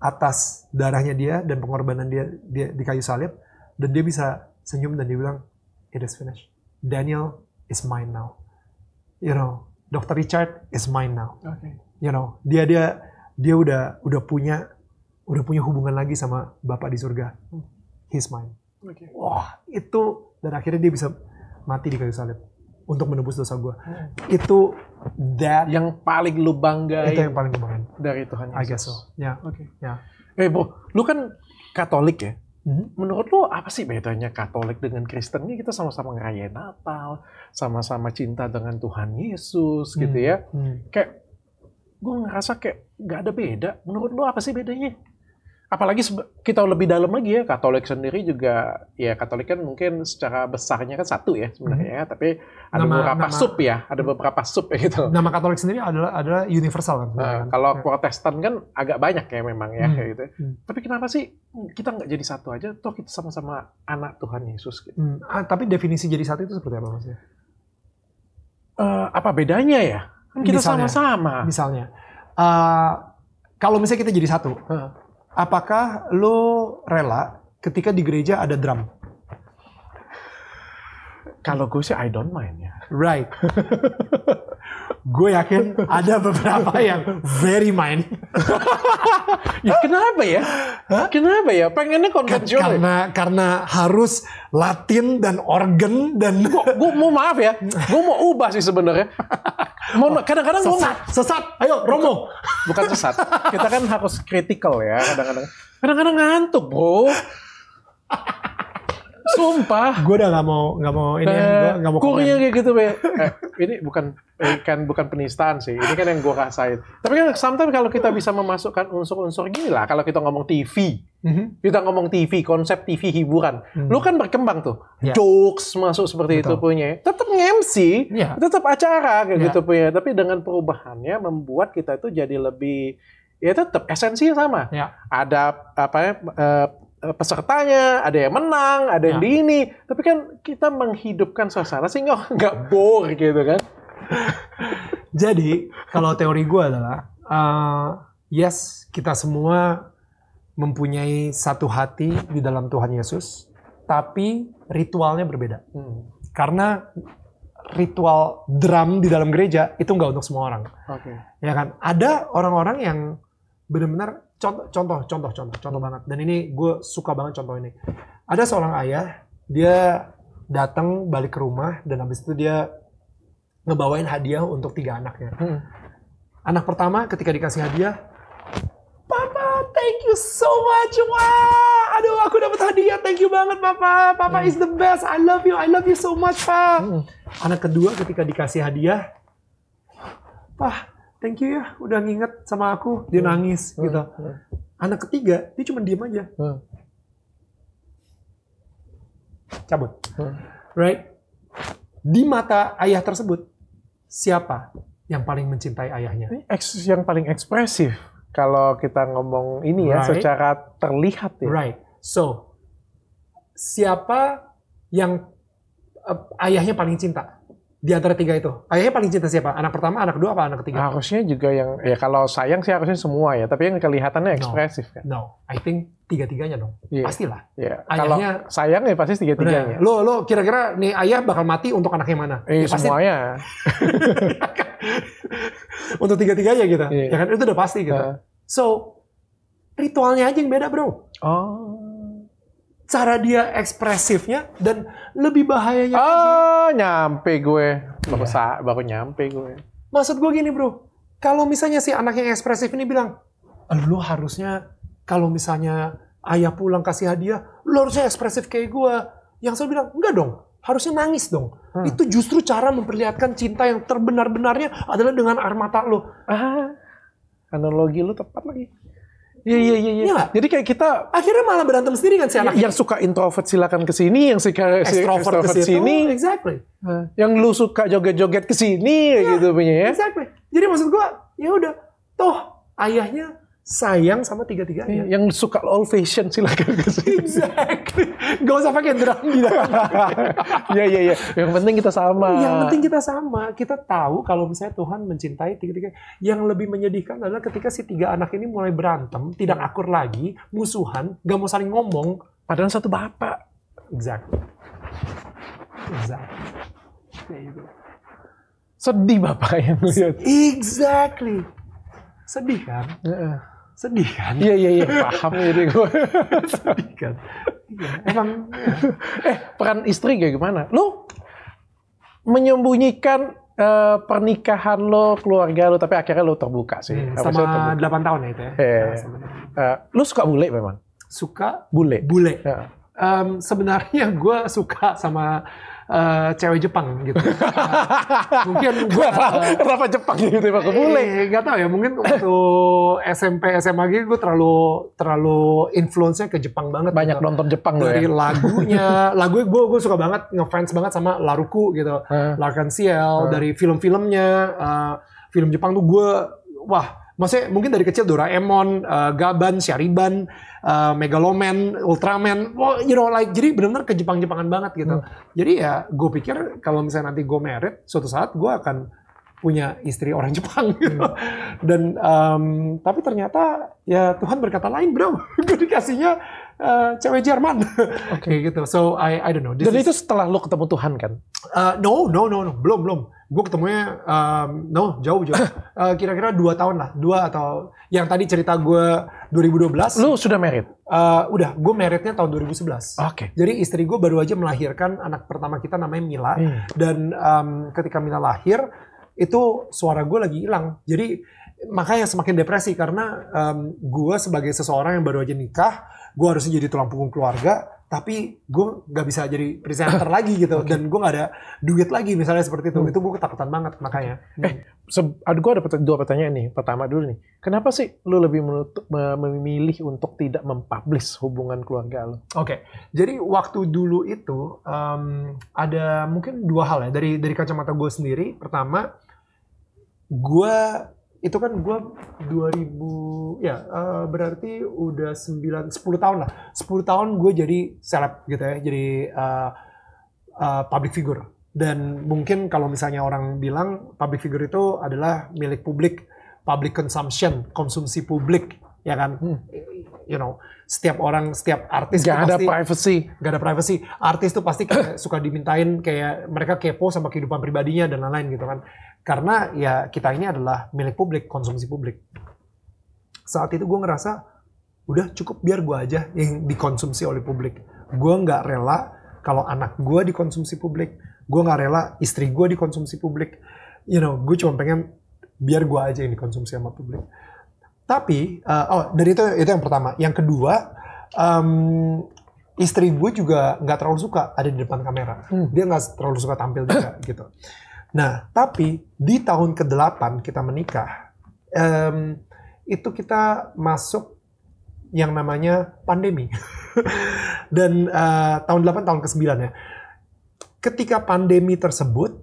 atas darahnya dia dan pengorbanan dia, dia di kayu salib dan dia bisa senyum dan dia bilang it is finished Daniel is mine now you know Dr. Richard is mine now okay. you know dia dia dia udah udah punya udah punya hubungan lagi sama Bapak di surga hmm. he's mine okay. wah itu dan akhirnya dia bisa mati di kayu salib untuk menebus dosa gue. Hmm. Itu that yang paling lu bangga Itu yang paling bangga dari Tuhan Yesus. I guess so. Ya. Yeah. Oke. Okay. Ya. Yeah. Eh, hey, Bro, lu kan Katolik ya? hmm Menurut lu apa sih bedanya Katolik dengan Kristen? Ini kita sama-sama ngerayain Natal, sama-sama cinta dengan Tuhan Yesus, gitu hmm gitu ya. hmm Kayak gue ngerasa kayak gak ada beda. Menurut lu apa sih bedanya? apalagi kita lebih dalam lagi ya Katolik sendiri juga ya Katolik kan mungkin secara besarnya kan satu ya sebenarnya hmm. Ya, tapi ada nama, beberapa nama, sub ya ada mhm. beberapa sub ya gitu nama Katolik sendiri adalah adalah universal kan uh, kalau ya. Protestan kan agak banyak ya memang ya hmm. kayak gitu hmm. tapi kenapa sih kita nggak jadi satu aja toh kita sama-sama anak Tuhan Yesus gitu. hmm. ah, tapi definisi jadi satu itu seperti apa mas ya uh, apa bedanya ya kan kita sama-sama misalnya, sama -sama. misalnya uh, kalau misalnya kita jadi satu uh Apakah lo rela ketika di gereja ada drum? Kalau gue sih I don't mind ya. Right. gue yakin ada beberapa yang very mind. ya, kenapa ya? Hah? Kenapa ya? Pengennya konvensional. Karena karena harus Latin dan organ dan. gue mau maaf ya, gue mau ubah sih sebenarnya. Mau oh, kadang-kadang gue sesat, sesat. Ayo Romo. Bukan, sesat. Kita kan harus kritikal ya kadang-kadang. Kadang-kadang ngantuk bro. Sumpah. Gue udah gak mau gak mau ini, eh, nggak mau. Kurnya kayak gitu be. Eh, ini bukan kan bukan penistaan sih. Ini kan yang gue rasain. Tapi kan sometimes kalau kita bisa memasukkan unsur-unsur gini lah. Kalau kita ngomong TV, mm-hmm. kita ngomong TV, konsep TV hiburan. Mm. Lu kan berkembang tuh. Yeah. Jokes masuk seperti Betul. itu punya. Tetap MC, yeah. tetap acara kayak yeah. gitu punya. Tapi dengan perubahannya membuat kita itu jadi lebih ya tetap esensinya sama. Ya. Ada apa ya? Eh, Eh, pesertanya, ada yang menang, ada yang ya. di ini. Tapi kan kita menghidupkan suasana sehingga nggak bore gitu kan. Jadi kalau teori gue adalah, uh, yes kita semua mempunyai satu hati di dalam Tuhan Yesus, tapi ritualnya berbeda. Hmm. Karena ritual drum di dalam gereja itu nggak untuk semua orang. Okay. Ya kan? Ada orang-orang yang benar-benar contoh contoh contoh contoh contoh banget dan ini gue suka banget contoh ini ada seorang ayah dia datang balik ke rumah dan habis itu dia ngebawain hadiah untuk tiga anaknya hmm. anak pertama ketika dikasih hadiah papa thank you so much wah aduh aku dapat hadiah thank you banget papa papa hmm. is the best I love you I love you so much pak hmm. anak kedua ketika dikasih hadiah pak thank you ya udah nginget sama aku dia hmm. nangis hmm. gitu hmm. anak ketiga dia cuma diem aja hmm. cabut hmm. right di mata ayah tersebut siapa yang paling mencintai ayahnya yang paling ekspresif kalau kita ngomong ini ya right. secara terlihat ya right so siapa yang eh, ayahnya paling cinta di antara tiga itu? Ayahnya paling cinta siapa? Anak pertama, anak kedua, apa anak ketiga? Harusnya juga yang ya kalau sayang sih harusnya semua ya, tapi yang kelihatannya ekspresif no, kan. No, I think tiga-tiganya dong. Yeah. Pastilah. Yeah. Ayahnya kalau sayang ya pasti tiga-tiganya. Lo lo kira-kira nih ayah bakal mati untuk anaknya mana? Eh, ya, pasti... semuanya. untuk tiga-tiganya gitu. Yeah. Ya kan itu udah pasti gitu. Uh. So ritualnya aja yang beda, Bro. Oh cara dia ekspresifnya dan lebih bahayanya oh, nyampe gue iya. baru iya. Sa, baru nyampe gue maksud gue gini bro kalau misalnya si anak yang ekspresif ini bilang lo harusnya kalau misalnya ayah pulang kasih hadiah lo harusnya ekspresif kayak gue yang saya bilang enggak dong harusnya nangis dong. Hmm. Itu justru cara memperlihatkan cinta yang terbenar-benarnya adalah dengan air mata lo. Ah, analogi lo tepat lagi. Iya iya iya. Ya. Jadi kayak kita akhirnya malah berantem sendiri kan si iya, anak. Yang suka introvert silakan ke sini, yang suka extrovert ke sini. Exactly. Nah, yang lu suka joget-joget ke sini ya, gitu punya ya. Exactly. Jadi maksud gua ya udah toh ayahnya sayang sama tiga-tiganya. Iya, yang suka old fashion silakan ke sini. Exactly. Gak usah pakai drum di dalam. Iya. iya iya iya. Yang penting kita sama. Yang penting kita sama. Kita tahu kalau misalnya Tuhan mencintai tiga-tiga. Yang lebih menyedihkan adalah ketika si tiga anak ini mulai berantem, tidak iya. akur lagi, musuhan, gak mau saling ngomong. Padahal satu bapak. Exactly. Exactly. Sedih bapak yang melihat. Exactly. Sedih kan? Uh -uh sedih kan? Iya iya iya paham jadi gue. sedih kan. Iya, emang iya. eh peran istri kayak gimana? Lu menyembunyikan uh, pernikahan lo, keluarga lo, tapi akhirnya lo terbuka sih. Hmm, sama terbuka? 8 tahun ya itu ya. Yeah. Nah, uh, lo suka bule memang? Suka bule. Bule. Yeah. Ya. Um, sebenarnya gue suka sama uh, cewek Jepang gitu. Uh, mungkin gua kenapa, uh, kenapa Jepang gitu Pak Kebule? Eh, gak tau ya, mungkin waktu SMP SMA gitu gue terlalu terlalu influence-nya ke Jepang banget. Banyak gitu. nonton Jepang ya? Dari ya. lagunya, lagu gue gua suka banget ngefans banget sama Laruku gitu. Hmm. Sial hmm. dari film-filmnya uh, film Jepang tuh gua wah Maksudnya mungkin dari kecil Doraemon, uh, Gaban, Shariban, uh, Megaloman, Ultraman, well, oh, you know like jadi benar-benar ke Jepang-Jepangan banget gitu. Hmm. Jadi ya gue pikir kalau misalnya nanti gue merit, suatu saat gue akan punya istri orang Jepang gitu. Hmm. Dan um, tapi ternyata ya Tuhan berkata lain bro, gue dikasihnya uh, cewek Jerman. Oke okay. gitu. So I I don't know. This Dan is... itu setelah lo ketemu Tuhan kan? Uh, no no no no belum belum gue ketemunya um, no jauh jauh kira eh, kira-kira dua tahun lah dua atau yang tadi cerita gue 2012 lu sudah merit uh, eh, udah gue meritnya tahun 2011 oke okay. jadi istri gue baru aja melahirkan anak pertama kita namanya Mila hmm. dan um, ketika Mila lahir itu suara gue lagi hilang jadi makanya semakin depresi karena um, gue sebagai seseorang yang baru aja nikah gue harusnya jadi tulang punggung keluarga tapi gue nggak bisa jadi presenter lagi gitu okay. dan gue nggak ada duit lagi misalnya seperti itu hmm. itu gue ketakutan banget makanya eh aduh gue ada dua pertanyaan nih pertama dulu nih kenapa sih lu lebih memilih untuk tidak mempublish hubungan keluarga lo oke okay. jadi waktu dulu itu um, ada mungkin dua hal ya dari dari kacamata gue sendiri pertama gue itu kan gue 2000 ya uh, berarti udah 9 10 tahun lah 10 tahun gue jadi seleb gitu ya jadi uh, uh, public figure dan mungkin kalau misalnya orang bilang public figure itu adalah milik publik public consumption konsumsi publik ya kan hmm. you know setiap orang setiap artis gak ada pasti, privacy gak ada privacy artis tuh pasti kayak suka dimintain kayak mereka kepo sama kehidupan pribadinya dan lain-lain gitu kan karena ya kita ini adalah milik publik, konsumsi publik. Saat itu gue ngerasa udah cukup biar gue aja yang dikonsumsi oleh publik. Gue nggak rela kalau anak gue dikonsumsi publik, gue nggak rela istri gue dikonsumsi publik. You know, gue cuma pengen biar gue aja yang dikonsumsi sama publik. Tapi, uh, oh dari itu itu yang pertama. Yang kedua, um, istri gue juga nggak terlalu suka ada di depan kamera. Hmm. Dia nggak terlalu suka tampil juga gitu. Nah, tapi di tahun ke-8 kita menikah, um, itu kita masuk yang namanya pandemi. Dan uh, tahun 8, tahun ke-9 ya. Ketika pandemi tersebut,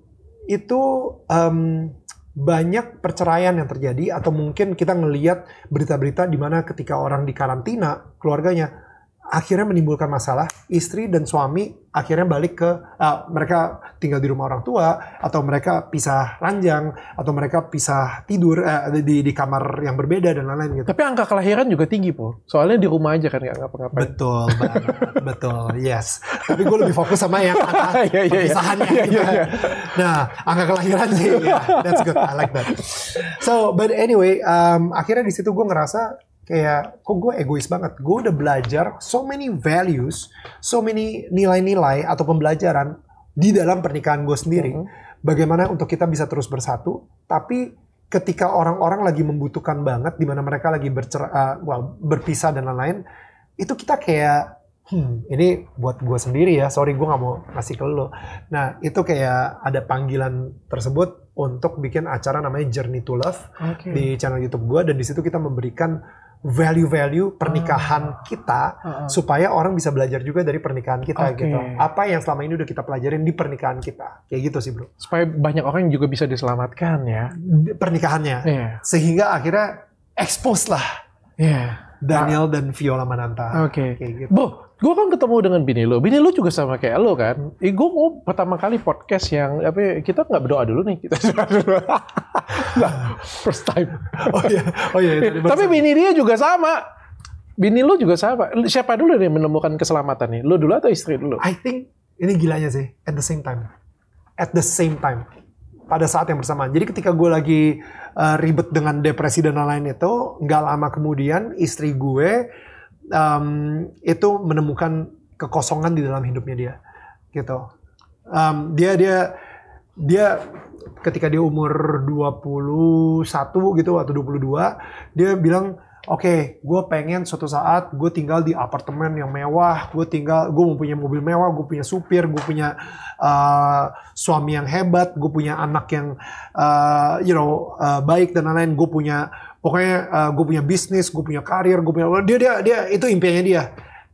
itu um, banyak perceraian yang terjadi atau mungkin kita ngeliat berita-berita di mana ketika orang di karantina keluarganya akhirnya menimbulkan masalah istri dan suami akhirnya balik ke uh, mereka tinggal di rumah orang tua atau mereka pisah ranjang atau mereka pisah tidur uh, di di kamar yang berbeda dan lain-lain gitu. Tapi angka kelahiran juga tinggi po. Soalnya di rumah aja kan nggak ngapa-ngapain. Betul banget, betul yes. Tapi gue lebih fokus sama yang angka yeah, yeah, Yeah, Nah angka kelahiran sih, yeah, that's good, I like that. So but anyway, um, akhirnya di situ gue ngerasa kayak kok gue egois banget gue udah belajar so many values so many nilai-nilai atau pembelajaran di dalam pernikahan gue sendiri mm -hmm. bagaimana untuk kita bisa terus bersatu tapi ketika orang-orang lagi membutuhkan banget di mana mereka lagi bercer uh, well, berpisah dan lain-lain itu kita kayak hmm ini buat gue sendiri ya sorry gue nggak mau ngasih ke lo nah itu kayak ada panggilan tersebut untuk bikin acara namanya Journey to Love okay. di channel YouTube gue dan di situ kita memberikan value-value pernikahan ah. kita ah, supaya orang bisa belajar juga dari pernikahan kita okay. gitu. Apa yang selama ini udah kita pelajarin di pernikahan kita. Kayak gitu sih, Bro. Supaya banyak orang juga bisa diselamatkan ya pernikahannya. Yeah. Sehingga akhirnya expose lah. Yeah. Daniel dan Viola Mananta. Oke. Okay. Kayak gitu. Bo, gue kan ketemu dengan bini lo, bini lo juga sama kayak lo kan. Eh, gue mau pertama kali podcast yang apa ya, kita nggak berdoa dulu nih kita nah, first time. Oh iya, oh iya. Itu iya, Tapi iya. bini dia juga sama. Bini lo juga sama. Siapa dulu yang menemukan keselamatan nih? Lo dulu atau istri dulu? I think ini gilanya sih. At the same time. At the same time. Pada saat yang bersamaan. Jadi ketika gue lagi uh, ribet dengan depresi dan lain-lain itu, nggak lama kemudian istri gue um, itu menemukan kekosongan di dalam hidupnya dia gitu um, dia dia dia ketika dia umur 21 gitu atau 22 dia bilang oke okay, gue pengen suatu saat gue tinggal di apartemen yang mewah gue tinggal gue mau punya mobil mewah gue punya supir gue punya uh, suami yang hebat gue punya anak yang uh, you know uh, baik dan lain-lain gue punya pokoknya uh, eh, gue punya bisnis, gue punya karir, gue punya dia dia dia itu impiannya dia.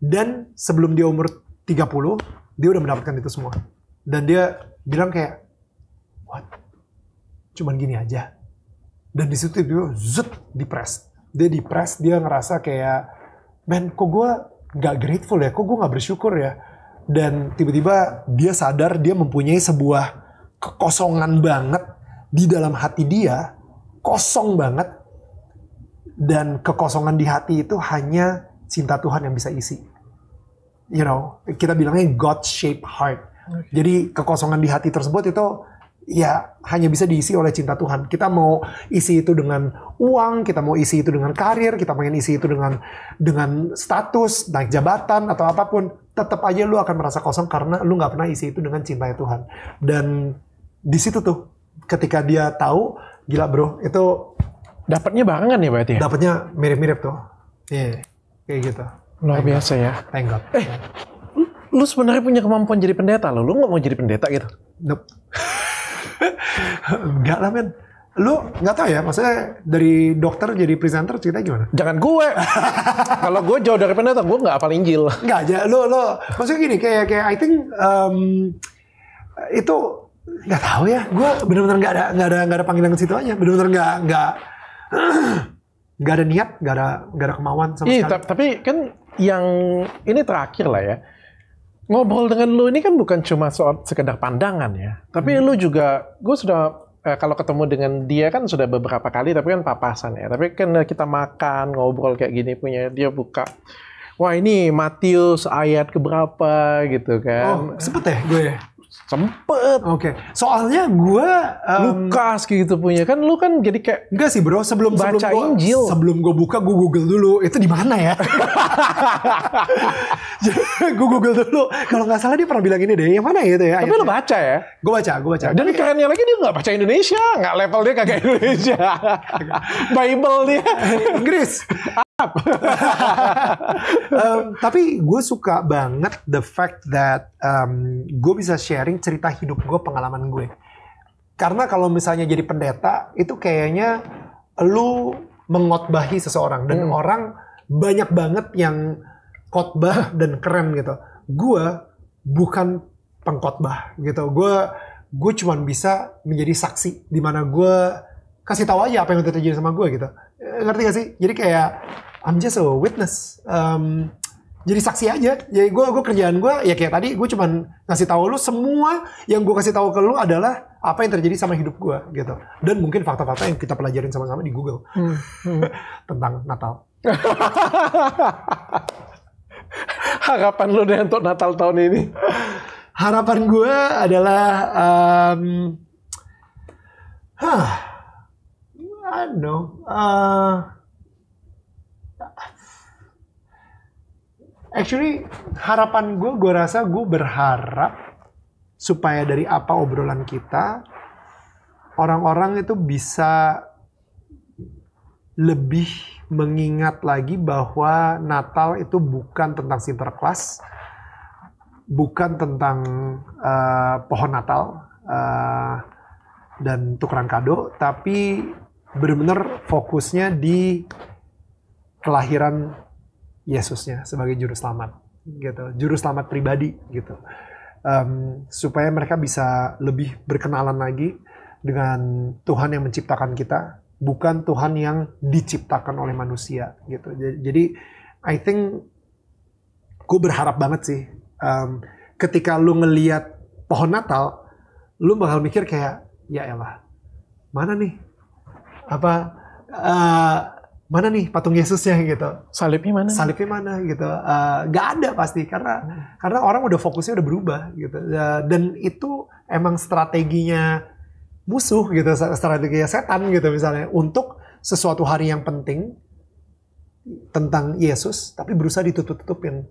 Dan sebelum dia umur 30, dia udah mendapatkan itu semua. Dan dia bilang kayak what? Cuman gini aja. Dan di situ dia zut depres. Dia depres, dia ngerasa kayak men kok gue nggak grateful ya, kok gue nggak bersyukur ya. Dan tiba-tiba dia sadar dia mempunyai sebuah kekosongan banget di dalam hati dia, kosong banget dan kekosongan di hati itu hanya cinta Tuhan yang bisa isi. You know, kita bilangnya God shape heart. Okay. Jadi kekosongan di hati tersebut itu ya hanya bisa diisi oleh cinta Tuhan. Kita mau isi itu dengan uang, kita mau isi itu dengan karir, kita pengen isi itu dengan dengan status, naik jabatan atau apapun, tetap aja lu akan merasa kosong karena lu nggak pernah isi itu dengan cinta Tuhan. Dan di situ tuh ketika dia tahu, gila bro, itu Dapatnya barengan ya berarti ya? Dapatnya mirip-mirip tuh. Iya, yeah. kayak gitu. Luar Thank biasa ya. Thank God. Eh, lu, sebenarnya punya kemampuan jadi pendeta lo. Lu nggak mau jadi pendeta gitu? Nope. Enggak lah men. Lu nggak tahu ya, maksudnya dari dokter jadi presenter cerita gimana? Jangan gue. Kalau gue jauh dari pendeta, gue nggak apa Injil. Nggak aja, lu lu maksudnya gini kayak kayak I think um, itu nggak tahu ya. Gue bener-bener nggak ada nggak ada nggak ada panggilan ke situ aja. Bener-bener nggak nggak gak ada niat, gak ada nggak ada kemauan sama Iyi, sekali. Tapi kan yang ini terakhir lah ya. Ngobrol dengan lu ini kan bukan cuma soal sekedar pandangan ya, tapi hmm. lu juga, gue sudah eh, kalau ketemu dengan dia kan sudah beberapa kali, tapi kan papasan ya. Tapi kan kita makan, ngobrol kayak gini punya dia buka wah ini Matius ayat keberapa gitu kan. Oh, sempet ya gue sempet. Oke. Okay. Soalnya gue um, Lukas gitu punya kan lu kan jadi kayak enggak sih bro sebelum baca sebelum gua, Injil sebelum gue buka gue google dulu itu di mana ya? gue google dulu kalau nggak salah dia pernah bilang ini deh yang mana gitu ya? Tapi ayatnya. lu baca ya? Gue baca, gue baca. Dan kerennya lagi dia nggak baca Indonesia, nggak level dia kagak Indonesia. Bible dia Inggris up. um, tapi gue suka banget the fact that um, gue bisa sharing cerita hidup gue, pengalaman gue. Karena kalau misalnya jadi pendeta, itu kayaknya lu mengotbahi seseorang. Dan hmm. orang banyak banget yang kotbah dan keren gitu. Gue bukan pengkotbah gitu. Gue gue cuman bisa menjadi saksi di mana gue kasih tahu aja apa yang terjadi sama gue gitu. Ngerti gak sih? Jadi kayak I'm just a witness. Um, jadi saksi aja. Jadi gue gue kerjaan gue ya kayak tadi gue cuman ngasih tahu lu semua yang gue kasih tahu ke lu adalah apa yang terjadi sama hidup gue gitu. Dan mungkin fakta-fakta yang kita pelajarin sama-sama di Google hmm, hmm. tentang Natal. Harapan lu deh untuk Natal tahun ini? Harapan gue adalah um, huh, I don't know. Uh, actually harapan gue, gue rasa gue berharap supaya dari apa obrolan kita, orang-orang itu bisa lebih mengingat lagi bahwa Natal itu bukan tentang sinterklas, bukan tentang uh, pohon Natal uh, dan tukeran kado, tapi benar-benar fokusnya di kelahiran Yesusnya sebagai juru selamat gitu juru selamat pribadi gitu um, supaya mereka bisa lebih berkenalan lagi dengan Tuhan yang menciptakan kita bukan Tuhan yang diciptakan oleh manusia gitu jadi I think gue berharap banget sih um, ketika lu ngeliat pohon Natal lu bakal mikir kayak ya elah mana nih apa uh, mana nih patung Yesusnya gitu salibnya mana salibnya mana gitu eh, nggak uh, ada pasti karena hmm. karena orang udah fokusnya udah berubah gitu uh, dan itu emang strateginya musuh gitu strateginya setan gitu misalnya untuk sesuatu hari yang penting tentang Yesus tapi berusaha ditutup-tutupin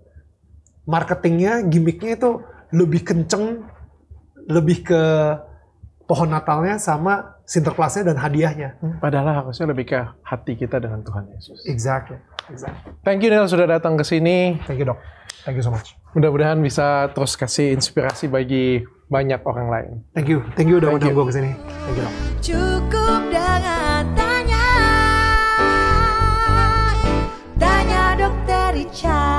marketingnya gimmicknya itu lebih kenceng lebih ke pohon Natalnya sama sinterklasnya dan hadiahnya. Hmm. Padahal harusnya lebih ke hati kita dengan Tuhan Yesus. Exactly. exactly. Thank you Neil sudah datang ke sini. Thank you dok. Thank you so much. Mudah-mudahan bisa terus kasih inspirasi bagi banyak orang lain. Thank you. Thank you udah undang gue sini. Thank you dok. Cukup dengan tanya, tanya dokter Richard.